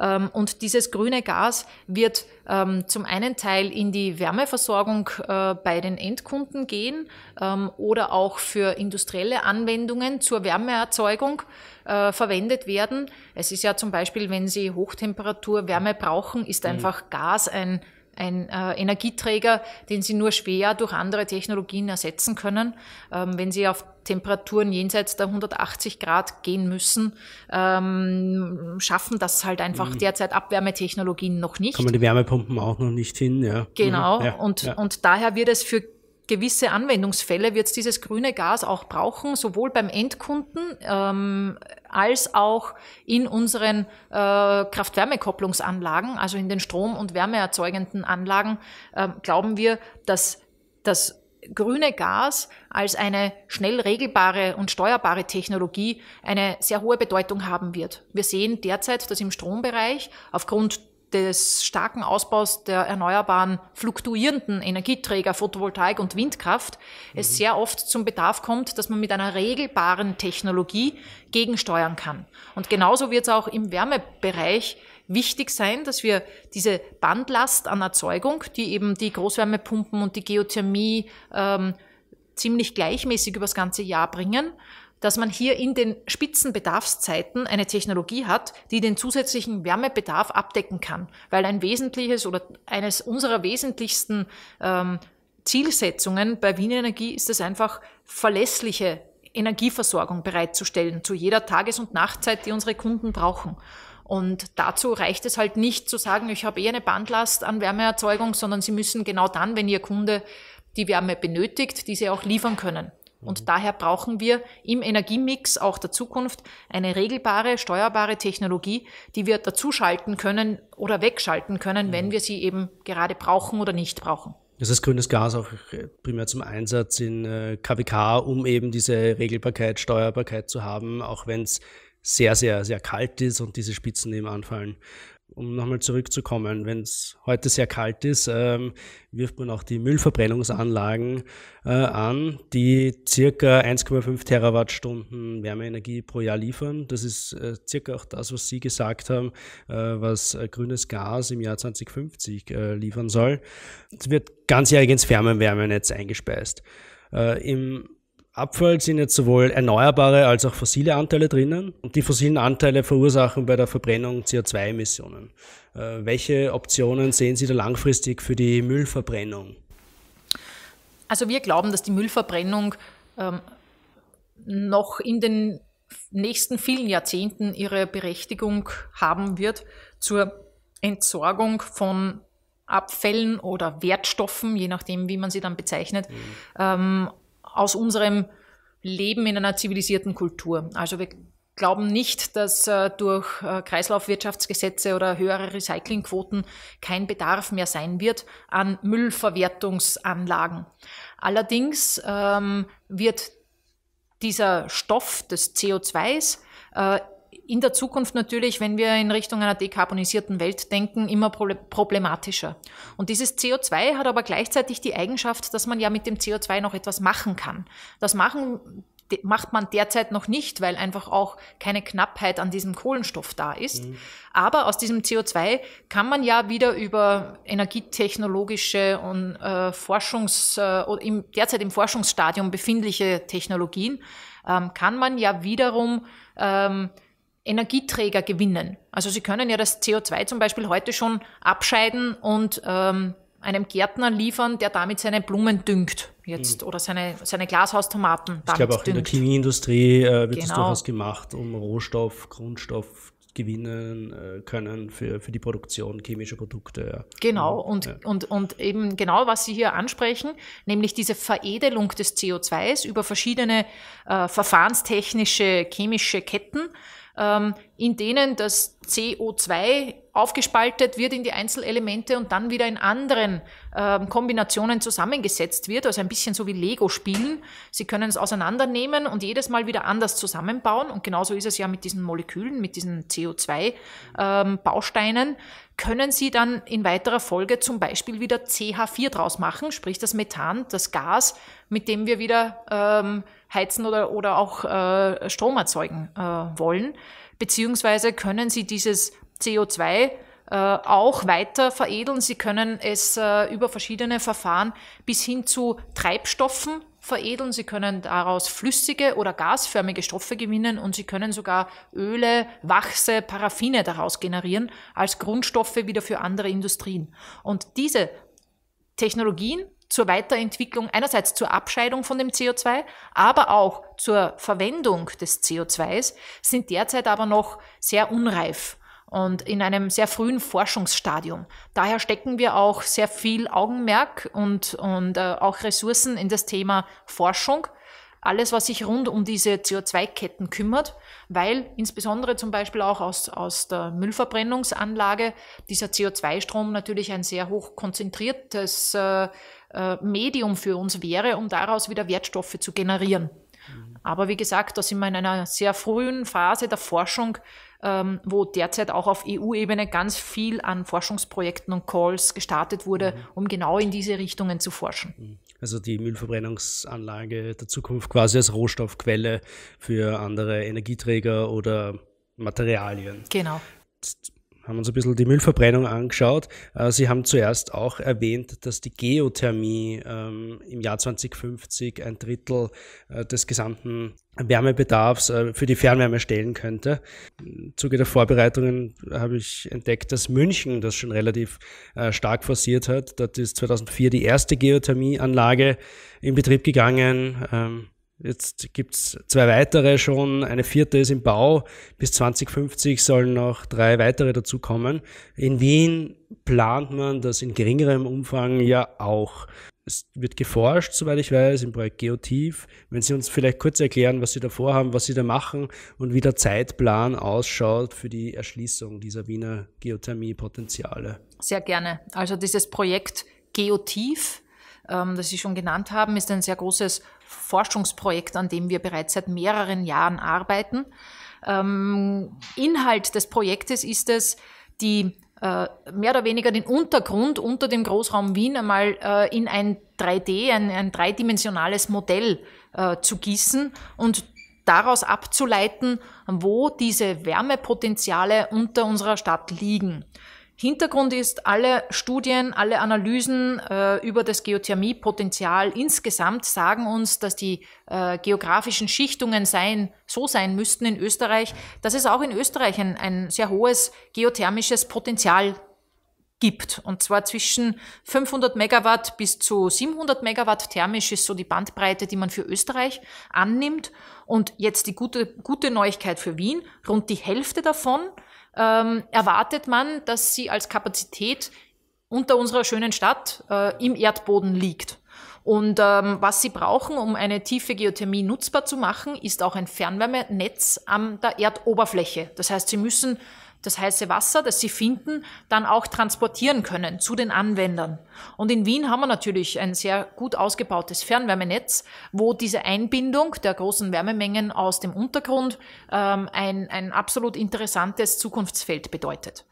Ähm, und dieses grüne Gas wird ähm, zum einen Teil in die Wärmeversorgung äh, bei den Endkunden gehen ähm, oder auch für industrielle Anwendungen zur Wärmeerzeugung äh, verwendet werden. Es ist ja zum Beispiel, wenn Sie Hochtemperaturwärme brauchen, ist mhm. einfach Gas ein ein äh, Energieträger, den sie nur schwer durch andere Technologien ersetzen können. Ähm, wenn sie auf Temperaturen jenseits der 180 Grad gehen müssen, ähm, schaffen das halt einfach mhm. derzeit Abwärmetechnologien noch nicht. Kann man die Wärmepumpen auch noch nicht hin, ja. Genau, mhm. ja, und, ja. und daher wird es für gewisse Anwendungsfälle wird es dieses grüne Gas auch brauchen, sowohl beim Endkunden ähm, als auch in unseren äh, Kraft-Wärme-Kopplungsanlagen, also in den Strom- und Wärmeerzeugenden Anlagen, äh, glauben wir, dass das grüne Gas als eine schnell regelbare und steuerbare Technologie eine sehr hohe Bedeutung haben wird. Wir sehen derzeit, dass im Strombereich aufgrund des starken Ausbaus der erneuerbaren fluktuierenden Energieträger Photovoltaik und Windkraft mhm. es sehr oft zum Bedarf kommt, dass man mit einer regelbaren Technologie gegensteuern kann. Und genauso wird es auch im Wärmebereich wichtig sein, dass wir diese Bandlast an Erzeugung, die eben die Großwärmepumpen und die Geothermie ähm, ziemlich gleichmäßig übers ganze Jahr bringen, dass man hier in den Spitzenbedarfszeiten eine Technologie hat, die den zusätzlichen Wärmebedarf abdecken kann. Weil ein wesentliches oder eines unserer wesentlichsten ähm, Zielsetzungen bei Wienenergie ist es einfach, verlässliche Energieversorgung bereitzustellen zu jeder Tages- und Nachtzeit, die unsere Kunden brauchen. Und dazu reicht es halt nicht zu sagen, ich habe eh eine Bandlast an Wärmeerzeugung, sondern Sie müssen genau dann, wenn Ihr Kunde die Wärme benötigt, diese auch liefern können. Und mhm. daher brauchen wir im Energiemix auch der Zukunft eine regelbare, steuerbare Technologie, die wir dazuschalten können oder wegschalten können, wenn mhm. wir sie eben gerade brauchen oder nicht brauchen. Das heißt, grünes Gas auch äh, primär zum Einsatz in KWK, äh, um eben diese Regelbarkeit, Steuerbarkeit zu haben, auch wenn es sehr, sehr, sehr kalt ist und diese Spitzen eben anfallen um nochmal zurückzukommen, wenn es heute sehr kalt ist, ähm, wirft man auch die Müllverbrennungsanlagen äh, an, die circa 1,5 Terawattstunden Wärmeenergie pro Jahr liefern. Das ist äh, circa auch das, was Sie gesagt haben, äh, was äh, grünes Gas im Jahr 2050 äh, liefern soll. Es wird ganzjährig ins Fernwärmenetz eingespeist. Äh, Im Abfall sind jetzt sowohl erneuerbare als auch fossile Anteile drinnen. Und die fossilen Anteile verursachen bei der Verbrennung CO2-Emissionen. Äh, welche Optionen sehen Sie da langfristig für die Müllverbrennung? Also wir glauben, dass die Müllverbrennung ähm, noch in den nächsten vielen Jahrzehnten ihre Berechtigung haben wird zur Entsorgung von Abfällen oder Wertstoffen, je nachdem, wie man sie dann bezeichnet. Mhm. Ähm, aus unserem Leben in einer zivilisierten Kultur. Also wir glauben nicht, dass äh, durch äh, Kreislaufwirtschaftsgesetze oder höhere Recyclingquoten kein Bedarf mehr sein wird an Müllverwertungsanlagen. Allerdings ähm, wird dieser Stoff des CO2s in der Zukunft natürlich, wenn wir in Richtung einer dekarbonisierten Welt denken, immer problematischer. Und dieses CO2 hat aber gleichzeitig die Eigenschaft, dass man ja mit dem CO2 noch etwas machen kann. Das machen macht man derzeit noch nicht, weil einfach auch keine Knappheit an diesem Kohlenstoff da ist. Mhm. Aber aus diesem CO2 kann man ja wieder über energietechnologische und äh, Forschungs, äh, im, derzeit im Forschungsstadium befindliche Technologien, ähm, kann man ja wiederum ähm, Energieträger gewinnen. Also sie können ja das CO2 zum Beispiel heute schon abscheiden und ähm, einem Gärtner liefern, der damit seine Blumen düngt jetzt mhm. oder seine, seine Glashaustomaten. Ich glaube auch düngt. in der Chemieindustrie äh, wird genau. durchaus gemacht, um Rohstoff, Grundstoff gewinnen äh, können für, für die Produktion chemischer Produkte. Ja. Genau, mhm. und, ja. und, und eben genau, was Sie hier ansprechen, nämlich diese Veredelung des CO2s über verschiedene äh, verfahrenstechnische chemische Ketten ähm, in denen das CO2 aufgespaltet wird in die Einzelelemente und dann wieder in anderen äh, Kombinationen zusammengesetzt wird. Also ein bisschen so wie Lego spielen. Sie können es auseinandernehmen und jedes Mal wieder anders zusammenbauen. Und genauso ist es ja mit diesen Molekülen, mit diesen CO2-Bausteinen. Ähm, können Sie dann in weiterer Folge zum Beispiel wieder CH4 draus machen, sprich das Methan, das Gas, mit dem wir wieder ähm, heizen oder, oder auch äh, Strom erzeugen äh, wollen. Beziehungsweise können sie dieses CO2 äh, auch weiter veredeln. Sie können es äh, über verschiedene Verfahren bis hin zu Treibstoffen veredeln. Sie können daraus flüssige oder gasförmige Stoffe gewinnen und Sie können sogar Öle, Wachse, Paraffine daraus generieren als Grundstoffe wieder für andere Industrien. Und diese Technologien zur Weiterentwicklung, einerseits zur Abscheidung von dem CO2, aber auch zur Verwendung des CO2s, sind derzeit aber noch sehr unreif und in einem sehr frühen Forschungsstadium. Daher stecken wir auch sehr viel Augenmerk und, und äh, auch Ressourcen in das Thema Forschung. Alles, was sich rund um diese CO2-Ketten kümmert, weil insbesondere zum Beispiel auch aus, aus der Müllverbrennungsanlage dieser CO2-Strom natürlich ein sehr hoch konzentriertes äh, äh, Medium für uns wäre, um daraus wieder Wertstoffe zu generieren. Mhm. Aber wie gesagt, da sind wir in einer sehr frühen Phase der Forschung, ähm, wo derzeit auch auf EU-Ebene ganz viel an Forschungsprojekten und Calls gestartet wurde, mhm. um genau in diese Richtungen zu forschen. Mhm. Also die Müllverbrennungsanlage der Zukunft quasi als Rohstoffquelle für andere Energieträger oder Materialien. Genau haben uns ein bisschen die Müllverbrennung angeschaut. Äh, Sie haben zuerst auch erwähnt, dass die Geothermie ähm, im Jahr 2050 ein Drittel äh, des gesamten Wärmebedarfs äh, für die Fernwärme stellen könnte. Im Zuge der Vorbereitungen habe ich entdeckt, dass München das schon relativ stark forciert hat. Dort ist 2004 die erste Geothermieanlage in Betrieb gegangen. Ähm, Jetzt gibt es zwei weitere schon, eine vierte ist im Bau. Bis 2050 sollen noch drei weitere dazukommen. In Wien plant man das in geringerem Umfang ja auch. Es wird geforscht, soweit ich weiß, im Projekt Geotief. Wenn Sie uns vielleicht kurz erklären, was Sie da vorhaben, was Sie da machen und wie der Zeitplan ausschaut für die Erschließung dieser Wiener Geothermie-Potenziale. Sehr gerne. Also dieses Projekt Geotief ähm, das Sie schon genannt haben, ist ein sehr großes Forschungsprojekt, an dem wir bereits seit mehreren Jahren arbeiten. Ähm, Inhalt des Projektes ist es, die äh, mehr oder weniger den Untergrund unter dem Großraum Wien einmal äh, in ein 3D, ein, ein dreidimensionales Modell äh, zu gießen und daraus abzuleiten, wo diese Wärmepotenziale unter unserer Stadt liegen. Hintergrund ist, alle Studien, alle Analysen äh, über das Geothermiepotenzial insgesamt sagen uns, dass die äh, geografischen Schichtungen sein, so sein müssten in Österreich, dass es auch in Österreich ein, ein sehr hohes geothermisches Potenzial gibt. Und zwar zwischen 500 Megawatt bis zu 700 Megawatt thermisch ist so die Bandbreite, die man für Österreich annimmt. Und jetzt die gute, gute Neuigkeit für Wien, rund die Hälfte davon ähm, erwartet man, dass sie als Kapazität unter unserer schönen Stadt äh, im Erdboden liegt. Und ähm, was sie brauchen, um eine tiefe Geothermie nutzbar zu machen, ist auch ein Fernwärmenetz an der Erdoberfläche. Das heißt, sie müssen das heiße Wasser, das sie finden, dann auch transportieren können zu den Anwendern. Und in Wien haben wir natürlich ein sehr gut ausgebautes Fernwärmenetz, wo diese Einbindung der großen Wärmemengen aus dem Untergrund ähm, ein, ein absolut interessantes Zukunftsfeld bedeutet.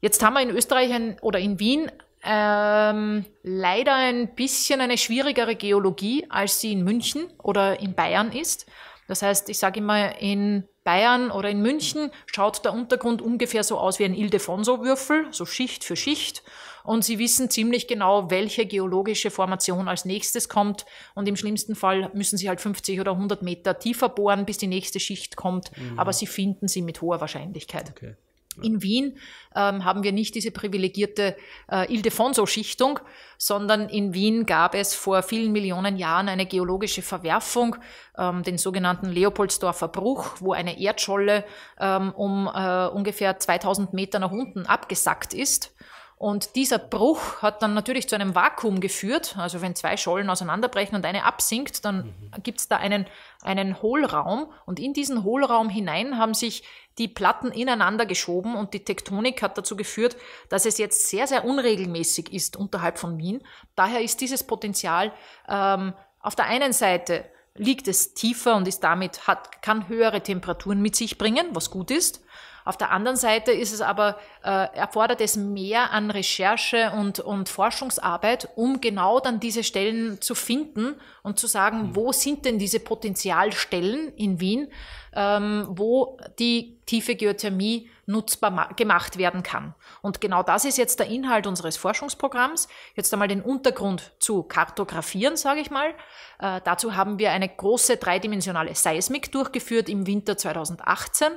Jetzt haben wir in Österreich ein, oder in Wien ähm, leider ein bisschen eine schwierigere Geologie, als sie in München oder in Bayern ist. Das heißt, ich sage immer, in Bayern oder in München schaut der Untergrund ungefähr so aus wie ein Ildefonso-Würfel, so Schicht für Schicht. Und sie wissen ziemlich genau, welche geologische Formation als nächstes kommt. Und im schlimmsten Fall müssen sie halt 50 oder 100 Meter tiefer bohren, bis die nächste Schicht kommt. Mhm. Aber sie finden sie mit hoher Wahrscheinlichkeit. Okay. In Wien ähm, haben wir nicht diese privilegierte äh, Ildefonso-Schichtung, sondern in Wien gab es vor vielen Millionen Jahren eine geologische Verwerfung, ähm, den sogenannten Leopoldsdorfer Bruch, wo eine Erdscholle ähm, um äh, ungefähr 2000 Meter nach unten abgesackt ist. Und dieser Bruch hat dann natürlich zu einem Vakuum geführt. Also wenn zwei Schollen auseinanderbrechen und eine absinkt, dann mhm. gibt es da einen, einen Hohlraum. Und in diesen Hohlraum hinein haben sich die Platten ineinander geschoben und die Tektonik hat dazu geführt, dass es jetzt sehr, sehr unregelmäßig ist unterhalb von Wien. Daher ist dieses Potenzial ähm, auf der einen Seite liegt es tiefer und ist damit, hat, kann höhere Temperaturen mit sich bringen, was gut ist. Auf der anderen Seite ist es aber, äh, erfordert es mehr an Recherche und, und Forschungsarbeit, um genau dann diese Stellen zu finden und zu sagen, mhm. wo sind denn diese Potenzialstellen in Wien, ähm, wo die tiefe Geothermie nutzbar gemacht werden kann. Und genau das ist jetzt der Inhalt unseres Forschungsprogramms, jetzt einmal den Untergrund zu kartografieren, sage ich mal. Äh, dazu haben wir eine große dreidimensionale Seismik durchgeführt im Winter 2018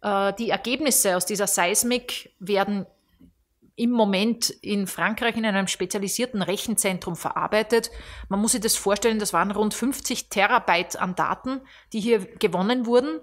äh, die Ergebnisse aus dieser Seismik werden im Moment in Frankreich in einem spezialisierten Rechenzentrum verarbeitet. Man muss sich das vorstellen, das waren rund 50 Terabyte an Daten, die hier gewonnen wurden.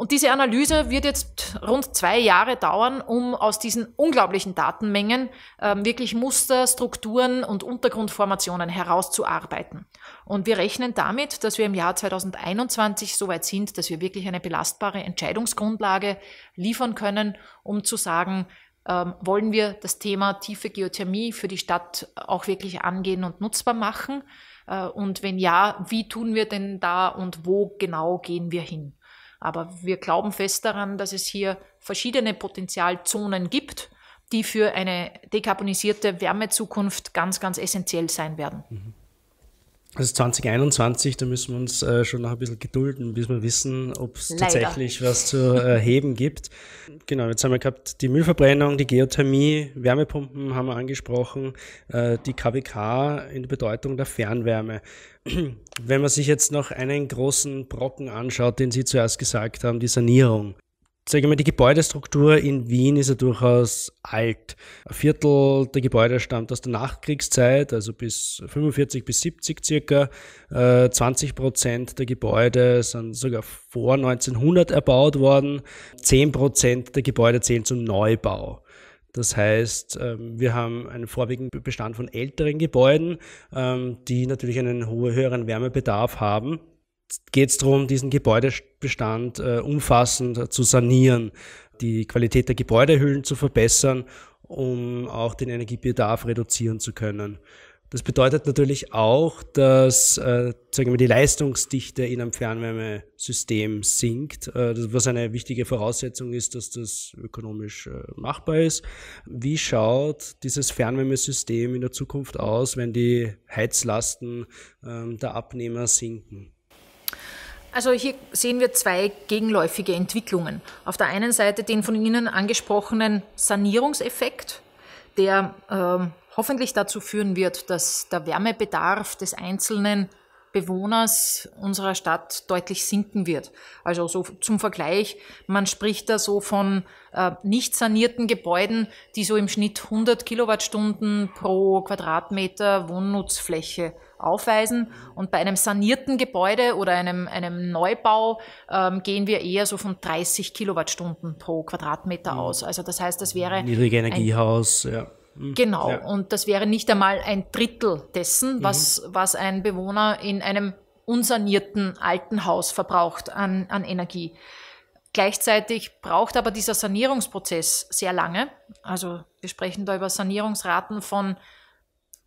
Und diese Analyse wird jetzt rund zwei Jahre dauern, um aus diesen unglaublichen Datenmengen äh, wirklich Muster, Strukturen und Untergrundformationen herauszuarbeiten. Und wir rechnen damit, dass wir im Jahr 2021 soweit sind, dass wir wirklich eine belastbare Entscheidungsgrundlage liefern können, um zu sagen, ähm, wollen wir das Thema tiefe Geothermie für die Stadt auch wirklich angehen und nutzbar machen? Äh, und wenn ja, wie tun wir denn da und wo genau gehen wir hin? Aber wir glauben fest daran, dass es hier verschiedene Potenzialzonen gibt, die für eine dekarbonisierte Wärmezukunft ganz, ganz essentiell sein werden. Mhm. Das ist 2021, da müssen wir uns äh, schon noch ein bisschen gedulden, bis wir wissen, ob es tatsächlich was zu äh, heben gibt. Genau, jetzt haben wir gehabt die Müllverbrennung, die Geothermie, Wärmepumpen haben wir angesprochen, äh, die KWK in der Bedeutung der Fernwärme. Wenn man sich jetzt noch einen großen Brocken anschaut, den Sie zuerst gesagt haben, die Sanierung. Sage ich mal, die Gebäudestruktur in Wien ist ja durchaus alt. Ein Viertel der Gebäude stammt aus der Nachkriegszeit, also bis 45 bis 70 circa. 20 äh, Prozent der Gebäude sind sogar vor 1900 erbaut worden. 10 Prozent der Gebäude zählen zum Neubau. Das heißt, ähm, wir haben einen vorwiegend Bestand von älteren Gebäuden, ähm, die natürlich einen höheren Wärmebedarf haben geht es darum, diesen Gebäudebestand äh, umfassend zu sanieren, die Qualität der Gebäudehüllen zu verbessern, um auch den Energiebedarf reduzieren zu können. Das bedeutet natürlich auch, dass äh, sagen wir, die Leistungsdichte in einem Fernwärmesystem sinkt, äh, was eine wichtige Voraussetzung ist, dass das ökonomisch äh, machbar ist. Wie schaut dieses Fernwärmesystem in der Zukunft aus, wenn die Heizlasten äh, der Abnehmer sinken? Also hier sehen wir zwei gegenläufige Entwicklungen. Auf der einen Seite den von Ihnen angesprochenen Sanierungseffekt, der äh, hoffentlich dazu führen wird, dass der Wärmebedarf des Einzelnen Bewohners unserer Stadt deutlich sinken wird. Also so zum Vergleich, man spricht da so von äh, nicht sanierten Gebäuden, die so im Schnitt 100 Kilowattstunden pro Quadratmeter Wohnnutzfläche aufweisen. Und bei einem sanierten Gebäude oder einem, einem Neubau ähm, gehen wir eher so von 30 Kilowattstunden pro Quadratmeter mhm. aus. Also das heißt, das wäre... Niedrige Energiehaus, ja Mhm. Genau, ja. und das wäre nicht einmal ein Drittel dessen, mhm. was, mhm. was ein Bewohner in einem unsanierten alten Haus verbraucht an, an Energie. Gleichzeitig braucht aber dieser Sanierungsprozess sehr lange. Also wir sprechen da über Sanierungsraten von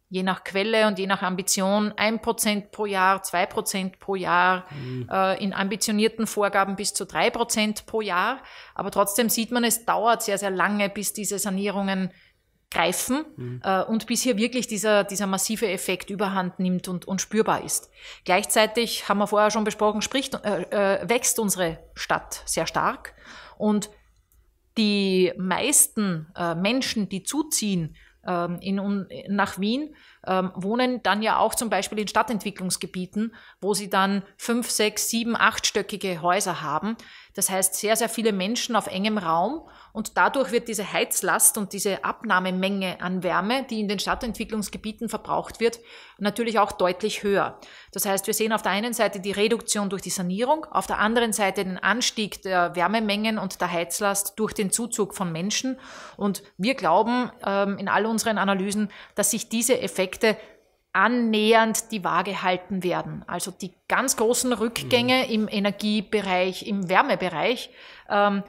je nach Quelle und je nach Ambition 1% pro Jahr, 2% pro Jahr, mhm. äh, in ambitionierten Vorgaben bis zu 3% pro Jahr. Aber trotzdem sieht man, es dauert sehr, sehr lange, bis diese Sanierungen greifen mhm. äh, und bis hier wirklich dieser, dieser massive Effekt überhand nimmt und, und spürbar ist. Gleichzeitig haben wir vorher schon besprochen, spricht, äh, äh, wächst unsere Stadt sehr stark und die meisten äh, Menschen, die zuziehen ähm, in, nach Wien, ähm, wohnen dann ja auch zum Beispiel in Stadtentwicklungsgebieten, wo sie dann fünf, sechs, sieben, achtstöckige Häuser haben. Das heißt, sehr, sehr viele Menschen auf engem Raum und dadurch wird diese Heizlast und diese Abnahmemenge an Wärme, die in den Stadtentwicklungsgebieten verbraucht wird, natürlich auch deutlich höher. Das heißt, wir sehen auf der einen Seite die Reduktion durch die Sanierung, auf der anderen Seite den Anstieg der Wärmemengen und der Heizlast durch den Zuzug von Menschen. Und wir glauben ähm, in all unseren Analysen, dass sich diese Effekte annähernd die Waage halten werden. Also die ganz großen Rückgänge mhm. im Energiebereich, im Wärmebereich ähm,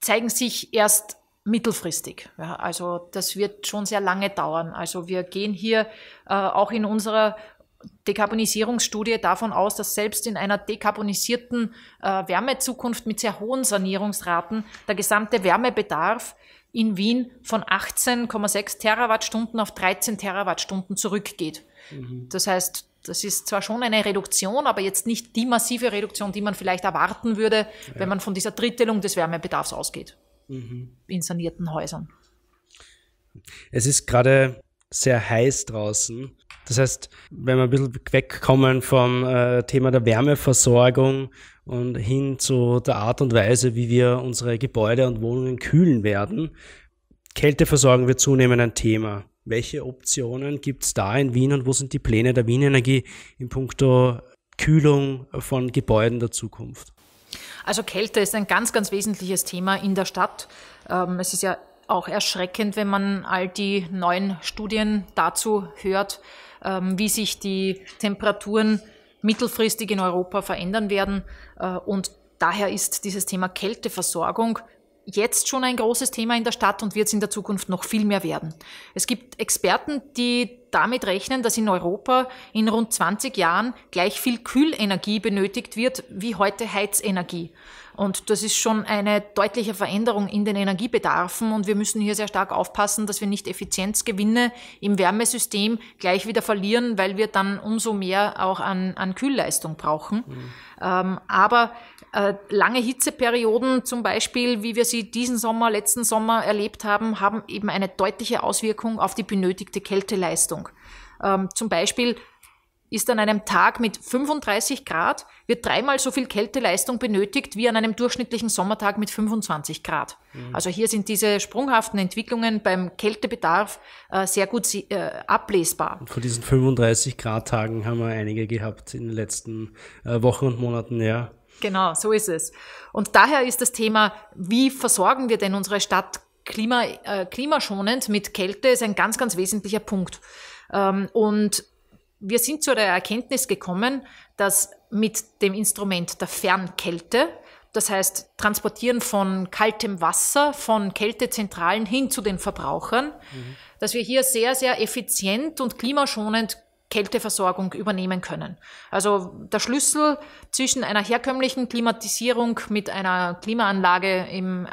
zeigen sich erst mittelfristig. Ja, also das wird schon sehr lange dauern. Also wir gehen hier äh, auch in unserer Dekarbonisierungsstudie davon aus, dass selbst in einer dekarbonisierten äh, Wärmezukunft mit sehr hohen Sanierungsraten der gesamte Wärmebedarf in Wien von 18,6 Terawattstunden auf 13 Terawattstunden zurückgeht. Mhm. Das heißt, das ist zwar schon eine Reduktion, aber jetzt nicht die massive Reduktion, die man vielleicht erwarten würde, ja. wenn man von dieser Drittelung des Wärmebedarfs ausgeht mhm. in sanierten Häusern. Es ist gerade sehr heiß draußen. Das heißt, wenn wir ein bisschen wegkommen vom äh, Thema der Wärmeversorgung und hin zu der Art und Weise, wie wir unsere Gebäude und Wohnungen kühlen werden, Kälteversorgung wird zunehmend ein Thema. Welche Optionen gibt es da in Wien und wo sind die Pläne der Wien Energie in puncto Kühlung von Gebäuden der Zukunft? Also Kälte ist ein ganz, ganz wesentliches Thema in der Stadt. Ähm, es ist ja auch erschreckend, wenn man all die neuen Studien dazu hört, ähm, wie sich die Temperaturen mittelfristig in Europa verändern werden. Äh, und daher ist dieses Thema Kälteversorgung jetzt schon ein großes Thema in der Stadt und wird es in der Zukunft noch viel mehr werden. Es gibt Experten, die damit rechnen, dass in Europa in rund 20 Jahren gleich viel Kühlenergie benötigt wird wie heute Heizenergie. Und das ist schon eine deutliche Veränderung in den Energiebedarfen und wir müssen hier sehr stark aufpassen, dass wir nicht Effizienzgewinne im Wärmesystem gleich wieder verlieren, weil wir dann umso mehr auch an, an Kühlleistung brauchen. Mhm. Ähm, aber äh, lange Hitzeperioden zum Beispiel, wie wir sie diesen Sommer, letzten Sommer erlebt haben, haben eben eine deutliche Auswirkung auf die benötigte Kälteleistung. Ähm, zum Beispiel ist an einem Tag mit 35 Grad, wird dreimal so viel Kälteleistung benötigt wie an einem durchschnittlichen Sommertag mit 25 Grad. Mhm. Also hier sind diese sprunghaften Entwicklungen beim Kältebedarf äh, sehr gut äh, ablesbar. Und von diesen 35 Grad Tagen haben wir einige gehabt in den letzten äh, Wochen und Monaten, ja. Genau, so ist es. Und daher ist das Thema, wie versorgen wir denn unsere Stadt klima, äh, klimaschonend mit Kälte, ist ein ganz, ganz wesentlicher Punkt. Ähm, und wir sind zu der Erkenntnis gekommen, dass mit dem Instrument der Fernkälte, das heißt Transportieren von kaltem Wasser von Kältezentralen hin zu den Verbrauchern, mhm. dass wir hier sehr, sehr effizient und klimaschonend Kälteversorgung übernehmen können. Also der Schlüssel zwischen einer herkömmlichen Klimatisierung mit einer Klimaanlage im äh,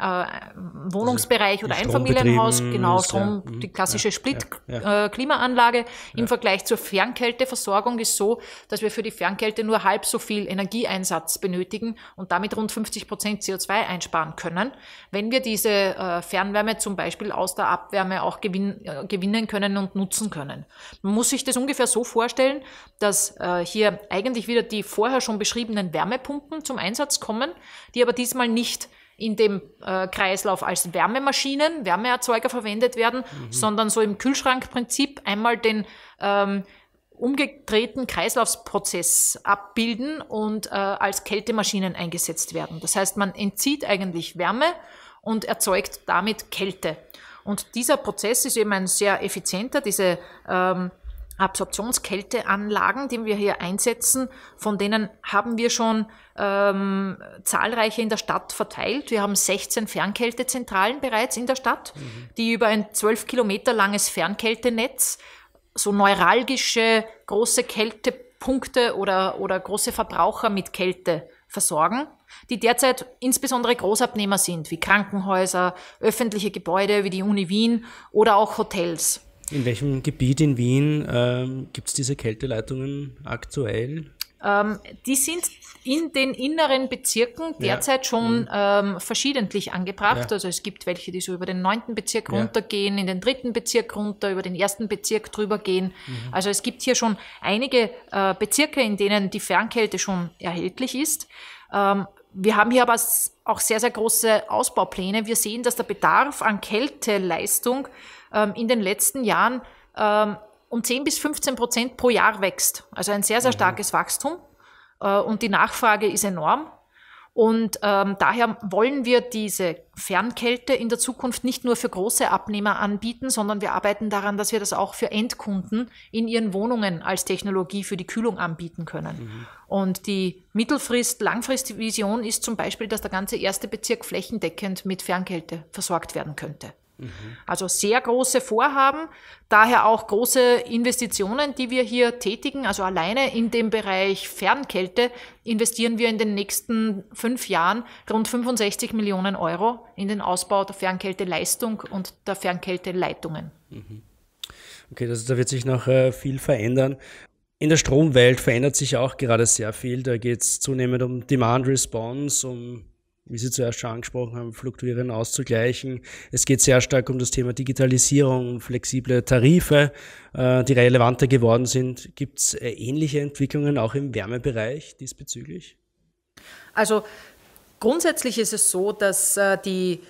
Wohnungsbereich also oder Einfamilienhaus, genau, Strom, ja, mhm. die klassische ja, Split-Klimaanlage ja, äh, im Vergleich zur Fernkälteversorgung ist so, dass wir für die Fernkälte nur halb so viel Energieeinsatz benötigen und damit rund 50 Prozent CO2 einsparen können, wenn wir diese äh, Fernwärme zum Beispiel aus der Abwärme auch gewin äh, gewinnen können und nutzen können. Man muss sich das ungefähr so vorstellen, dass äh, hier eigentlich wieder die vorher schon beschriebenen Wärmepumpen zum Einsatz kommen, die aber diesmal nicht in dem äh, Kreislauf als Wärmemaschinen, Wärmeerzeuger verwendet werden, mhm. sondern so im Kühlschrankprinzip einmal den ähm, umgedrehten Kreislaufsprozess abbilden und äh, als Kältemaschinen eingesetzt werden. Das heißt, man entzieht eigentlich Wärme und erzeugt damit Kälte. Und dieser Prozess ist eben ein sehr effizienter. Diese ähm, Absorptionskälteanlagen, die wir hier einsetzen, von denen haben wir schon ähm, zahlreiche in der Stadt verteilt. Wir haben 16 Fernkältezentralen bereits in der Stadt, mhm. die über ein 12 Kilometer langes Fernkältenetz so neuralgische große Kältepunkte oder, oder große Verbraucher mit Kälte versorgen, die derzeit insbesondere Großabnehmer sind, wie Krankenhäuser, öffentliche Gebäude wie die Uni Wien oder auch Hotels. In welchem Gebiet in Wien ähm, gibt es diese Kälteleitungen aktuell? Ähm, die sind in den inneren Bezirken derzeit ja. schon mhm. ähm, verschiedentlich angebracht. Ja. Also es gibt welche, die so über den neunten Bezirk ja. runtergehen, in den dritten Bezirk runter, über den ersten Bezirk drüber gehen. Mhm. Also es gibt hier schon einige äh, Bezirke, in denen die Fernkälte schon erhältlich ist. Ähm, wir haben hier aber auch sehr, sehr große Ausbaupläne. Wir sehen, dass der Bedarf an Kälteleistung ähm, in den letzten Jahren ähm, um 10 bis 15 Prozent pro Jahr wächst. Also ein sehr, sehr mhm. starkes Wachstum äh, und die Nachfrage ist enorm. Und ähm, daher wollen wir diese Fernkälte in der Zukunft nicht nur für große Abnehmer anbieten, sondern wir arbeiten daran, dass wir das auch für Endkunden in ihren Wohnungen als Technologie für die Kühlung anbieten können. Mhm. Und die Mittelfrist-, langfristige Vision ist zum Beispiel, dass der ganze erste Bezirk flächendeckend mit Fernkälte versorgt werden könnte. Mhm. Also sehr große Vorhaben, daher auch große Investitionen, die wir hier tätigen. Also alleine in dem Bereich Fernkälte investieren wir in den nächsten fünf Jahren rund 65 Millionen Euro in den Ausbau der Fernkälteleistung und der Fernkälteleitungen. Mhm. Okay, das, da wird sich noch äh, viel verändern. In der Stromwelt verändert sich auch gerade sehr viel. Da geht es zunehmend um Demand Response, um wie Sie zuerst schon angesprochen haben, fluktuieren auszugleichen. Es geht sehr stark um das Thema Digitalisierung, flexible Tarife, äh, die relevanter geworden sind. Gibt es äh, ähnliche Entwicklungen auch im Wärmebereich diesbezüglich? Also grundsätzlich ist es so, dass äh, die,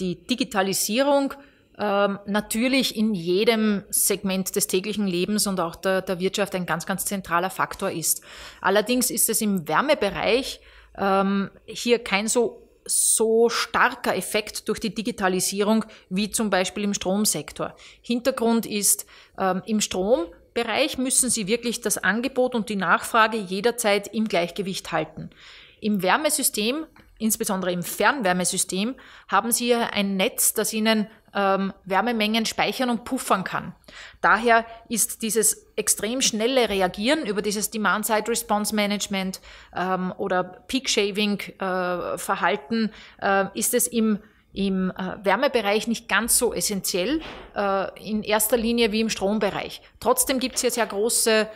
die Digitalisierung ähm, natürlich in jedem Segment des täglichen Lebens und auch der, der Wirtschaft ein ganz, ganz zentraler Faktor ist. Allerdings ist es im Wärmebereich ähm, hier kein so so starker Effekt durch die Digitalisierung wie zum Beispiel im Stromsektor. Hintergrund ist, ähm, im Strombereich müssen Sie wirklich das Angebot und die Nachfrage jederzeit im Gleichgewicht halten. Im Wärmesystem insbesondere im Fernwärmesystem, haben Sie ein Netz, das Ihnen ähm, Wärmemengen speichern und puffern kann. Daher ist dieses extrem schnelle Reagieren über dieses Demand-Side-Response-Management ähm, oder Peak-Shaving-Verhalten, äh, äh, ist es im im äh, Wärmebereich nicht ganz so essentiell, äh, in erster Linie wie im Strombereich. Trotzdem gibt es hier sehr große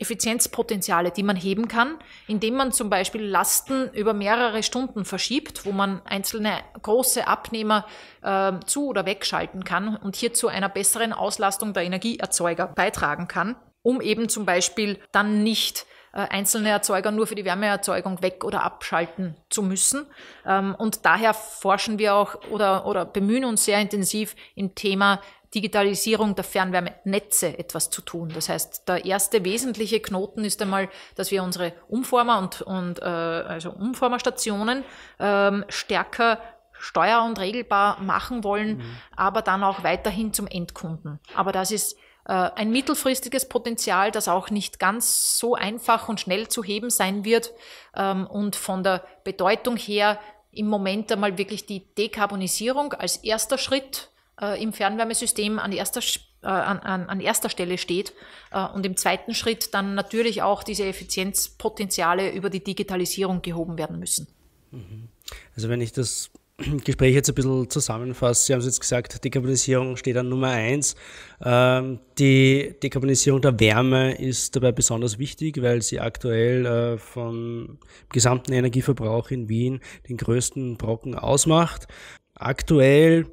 Effizienzpotenziale, die man heben kann, indem man zum Beispiel Lasten über mehrere Stunden verschiebt, wo man einzelne große Abnehmer äh, zu oder wegschalten kann und hier zu einer besseren Auslastung der Energieerzeuger beitragen kann, um eben zum Beispiel dann nicht äh, einzelne Erzeuger nur für die Wärmeerzeugung weg oder abschalten zu müssen. Ähm, und daher forschen wir auch oder, oder bemühen uns sehr intensiv im Thema Digitalisierung der Fernwärmenetze etwas zu tun. Das heißt, der erste wesentliche Knoten ist einmal, dass wir unsere Umformer und, und äh, also Umformerstationen ähm, stärker steuer- und regelbar machen wollen, mhm. aber dann auch weiterhin zum Endkunden. Aber das ist äh, ein mittelfristiges Potenzial, das auch nicht ganz so einfach und schnell zu heben sein wird ähm, und von der Bedeutung her im Moment einmal wirklich die Dekarbonisierung als erster Schritt äh, im Fernwärmesystem an erster, äh, an, an, erster Stelle steht äh, und im zweiten Schritt dann natürlich auch diese Effizienzpotenziale über die Digitalisierung gehoben werden müssen. Mhm. Also wenn ich das Gespräch jetzt ein bisschen zusammenfasse, Sie haben es jetzt gesagt, Dekarbonisierung steht an Nummer eins. Ähm, die Dekarbonisierung der Wärme ist dabei besonders wichtig, weil sie aktuell äh, vom gesamten Energieverbrauch in Wien den größten Brocken ausmacht. Aktuell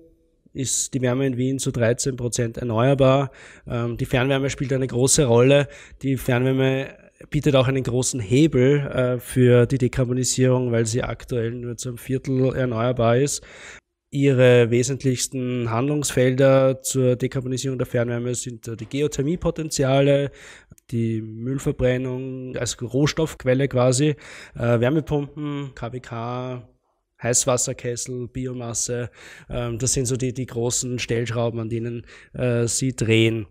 ist die Wärme in Wien zu 13 Prozent erneuerbar. Ähm, die Fernwärme spielt eine große Rolle. Die Fernwärme bietet auch einen großen Hebel äh, für die Dekarbonisierung, weil sie aktuell nur zum Viertel erneuerbar ist. Ihre wesentlichsten Handlungsfelder zur Dekarbonisierung der Fernwärme sind äh, die Geothermiepotenziale, die Müllverbrennung als Rohstoffquelle quasi, äh, Wärmepumpen, KWK, Heißwasserkessel, Biomasse. Ähm, das sind so die, die großen Stellschrauben, an denen äh, sie drehen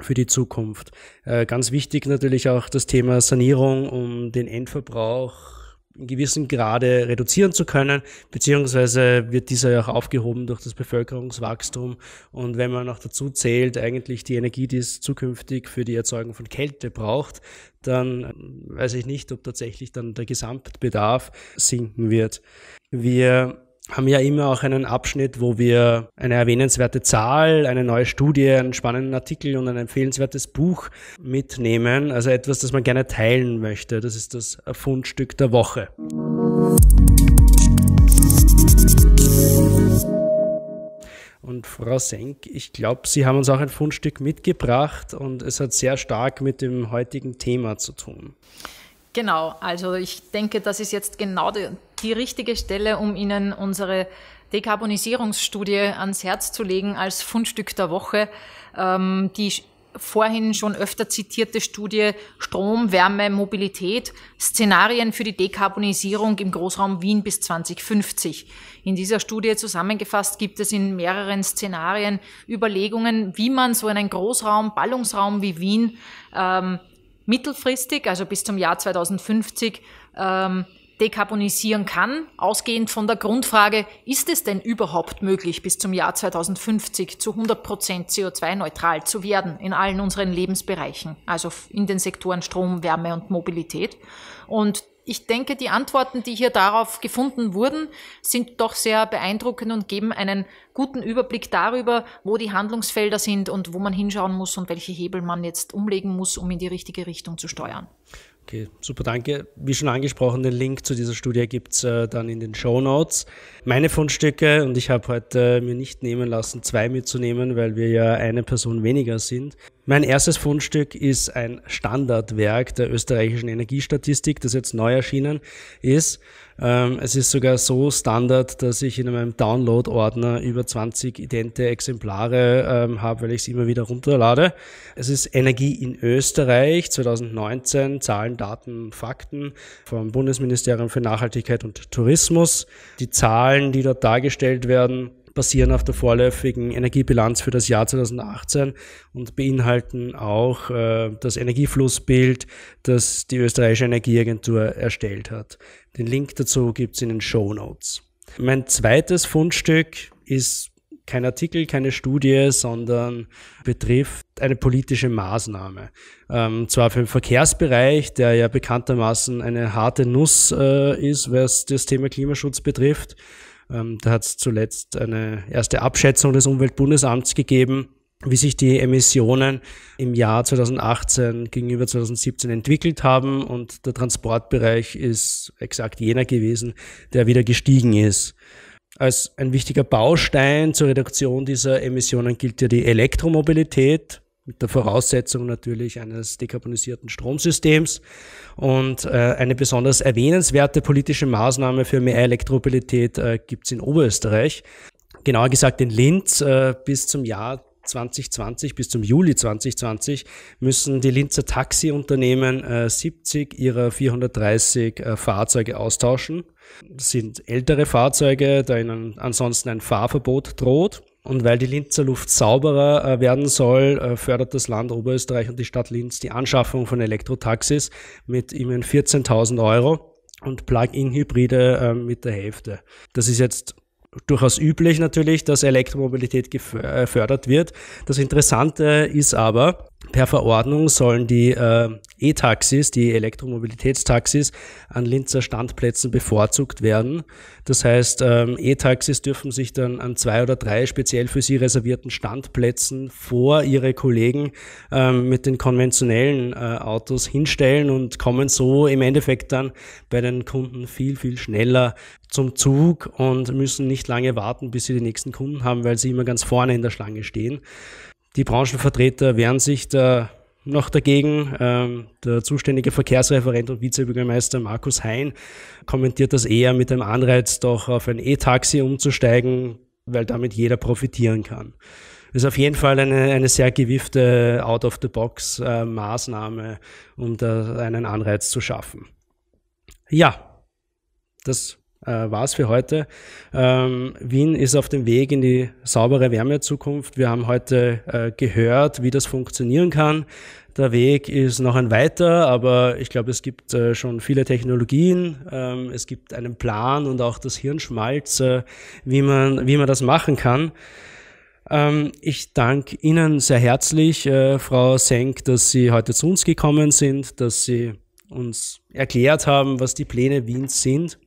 für die Zukunft. Äh, ganz wichtig natürlich auch das Thema Sanierung, um den Endverbrauch in gewissem Grade reduzieren zu können, beziehungsweise wird dieser ja auch aufgehoben durch das Bevölkerungswachstum. Und wenn man noch dazu zählt, eigentlich die Energie, die es zukünftig für die Erzeugung von Kälte braucht, dann äh, weiß ich nicht, ob tatsächlich dann der Gesamtbedarf sinken wird. Wir haben ja immer auch einen Abschnitt, wo wir eine erwähnenswerte Zahl, eine neue Studie, einen spannenden Artikel und ein empfehlenswertes Buch mitnehmen. Also etwas, das man gerne teilen möchte. Das ist das Fundstück der Woche. Und Frau Senk, ich glaube, Sie haben uns auch ein Fundstück mitgebracht und es hat sehr stark mit dem heutigen Thema zu tun. Genau, also ich denke, das ist jetzt genau die, die richtige Stelle, um Ihnen unsere Dekarbonisierungsstudie ans Herz zu legen als Fundstück der Woche. Ähm, die vorhin schon öfter zitierte Studie Strom, Wärme, Mobilität, Szenarien für die Dekarbonisierung im Großraum Wien bis 2050. In dieser Studie zusammengefasst gibt es in mehreren Szenarien Überlegungen, wie man so einen Großraum, Ballungsraum wie Wien ähm, mittelfristig, also bis zum Jahr 2050, ähm, dekarbonisieren kann, ausgehend von der Grundfrage, ist es denn überhaupt möglich, bis zum Jahr 2050 zu 100 Prozent CO2-neutral zu werden in allen unseren Lebensbereichen, also in den Sektoren Strom, Wärme und Mobilität. Und ich denke, die Antworten, die hier darauf gefunden wurden, sind doch sehr beeindruckend und geben einen guten Überblick darüber, wo die Handlungsfelder sind und wo man hinschauen muss und welche Hebel man jetzt umlegen muss, um in die richtige Richtung zu steuern. Okay, super, danke. Wie schon angesprochen, den Link zu dieser Studie gibt es äh, dann in den Show Notes. Meine Fundstücke, und ich habe heute äh, mir nicht nehmen lassen, zwei mitzunehmen, weil wir ja eine Person weniger sind. Mein erstes Fundstück ist ein Standardwerk der österreichischen Energiestatistik, das jetzt neu erschienen ist. Ähm, es ist sogar so Standard, dass ich in meinem Download-Ordner über 20 idente Exemplare ähm, habe, weil ich sie immer wieder runterlade. Es ist Energie in Österreich 2019, Zahlen, Daten, Fakten vom Bundesministerium für Nachhaltigkeit und Tourismus. Die Zahlen, die dort dargestellt werden, basieren auf der vorläufigen Energiebilanz für das Jahr 2018 und beinhalten auch äh, das Energieflussbild, das die österreichische Energieagentur erstellt hat. Den Link dazu gibt es in den Show Notes. Mein zweites Fundstück ist kein Artikel, keine Studie, sondern betrifft eine politische Maßnahme. Ähm, zwar für den Verkehrsbereich, der ja bekanntermaßen eine harte Nuss äh, ist, was das Thema Klimaschutz betrifft. Ähm, da hat es zuletzt eine erste Abschätzung des Umweltbundesamts gegeben, wie sich die Emissionen im Jahr 2018 gegenüber 2017 entwickelt haben. Und der Transportbereich ist exakt jener gewesen, der wieder gestiegen ist. Als ein wichtiger Baustein zur Reduktion dieser Emissionen gilt ja die Elektromobilität mit der Voraussetzung natürlich eines dekarbonisierten Stromsystems. Und äh, eine besonders erwähnenswerte politische Maßnahme für mehr Elektromobilität äh, gibt es in Oberösterreich. Genauer gesagt in Linz äh, bis zum Jahr 2020 bis zum Juli 2020 müssen die Linzer Taxiunternehmen äh, 70 ihrer 430 äh, Fahrzeuge austauschen. Das sind ältere Fahrzeuge, da ihnen ansonsten ein Fahrverbot droht. Und weil die Linzer Luft sauberer äh, werden soll, äh, fördert das Land Oberösterreich und die Stadt Linz die Anschaffung von Elektrotaxis mit immerhin 14.000 Euro und Plug-in-Hybride äh, mit der Hälfte. Das ist jetzt durchaus üblich natürlich, dass Elektromobilität gefördert wird. Das Interessante ist aber, Per Verordnung sollen die äh, E-Taxis, die Elektromobilitätstaxis, an Linzer Standplätzen bevorzugt werden. Das heißt, ähm, E-Taxis dürfen sich dann an zwei oder drei speziell für sie reservierten Standplätzen vor ihre Kollegen ähm, mit den konventionellen äh, Autos hinstellen und kommen so im Endeffekt dann bei den Kunden viel, viel schneller zum Zug und müssen nicht lange warten, bis sie die nächsten Kunden haben, weil sie immer ganz vorne in der Schlange stehen. Die Branchenvertreter wehren sich da noch dagegen. Ähm, der zuständige Verkehrsreferent und Vizebürgermeister Markus Hein kommentiert das eher mit dem Anreiz, doch auf ein E-Taxi umzusteigen, weil damit jeder profitieren kann. ist auf jeden Fall eine, eine sehr gewiffte Out-of-the-Box-Maßnahme, äh, um da einen Anreiz zu schaffen. Ja, das äh, war es für heute. Ähm, Wien ist auf dem Weg in die saubere Wärmezukunft. Wir haben heute äh, gehört, wie das funktionieren kann. Der Weg ist noch ein weiter, aber ich glaube, es gibt äh, schon viele Technologien. Ähm, es gibt einen Plan und auch das Hirnschmalz, äh, wie, man, wie man das machen kann. Ähm, ich danke Ihnen sehr herzlich, äh, Frau Senk, dass Sie heute zu uns gekommen sind, dass Sie uns erklärt haben, was die Pläne Wiens sind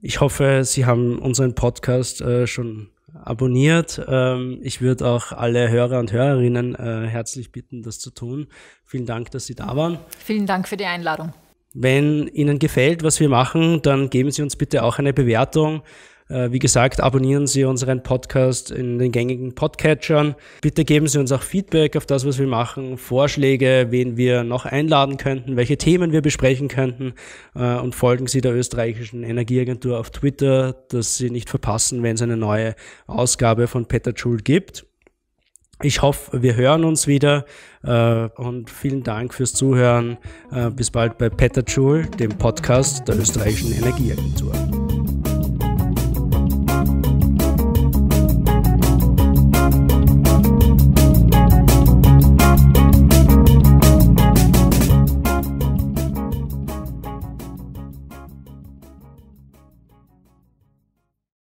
ich hoffe, Sie haben unseren Podcast äh, schon abonniert. Ähm, ich würde auch alle Hörer und Hörerinnen äh, herzlich bitten, das zu tun. Vielen Dank, dass Sie da waren. Vielen Dank für die Einladung. Wenn Ihnen gefällt, was wir machen, dann geben Sie uns bitte auch eine Bewertung äh, wie gesagt, abonnieren Sie unseren Podcast in den gängigen Podcatchern. Bitte geben Sie uns auch Feedback auf das, was wir machen, Vorschläge, wen wir noch einladen könnten, welche Themen wir besprechen könnten. Äh, und folgen Sie der österreichischen Energieagentur auf Twitter, dass Sie nicht verpassen, wenn es eine neue Ausgabe von Peter Schul gibt. Ich hoffe, wir hören uns wieder äh, und vielen Dank fürs Zuhören. bis bald bei Peter Schul, dem Podcast der österreichischen Energieagentur.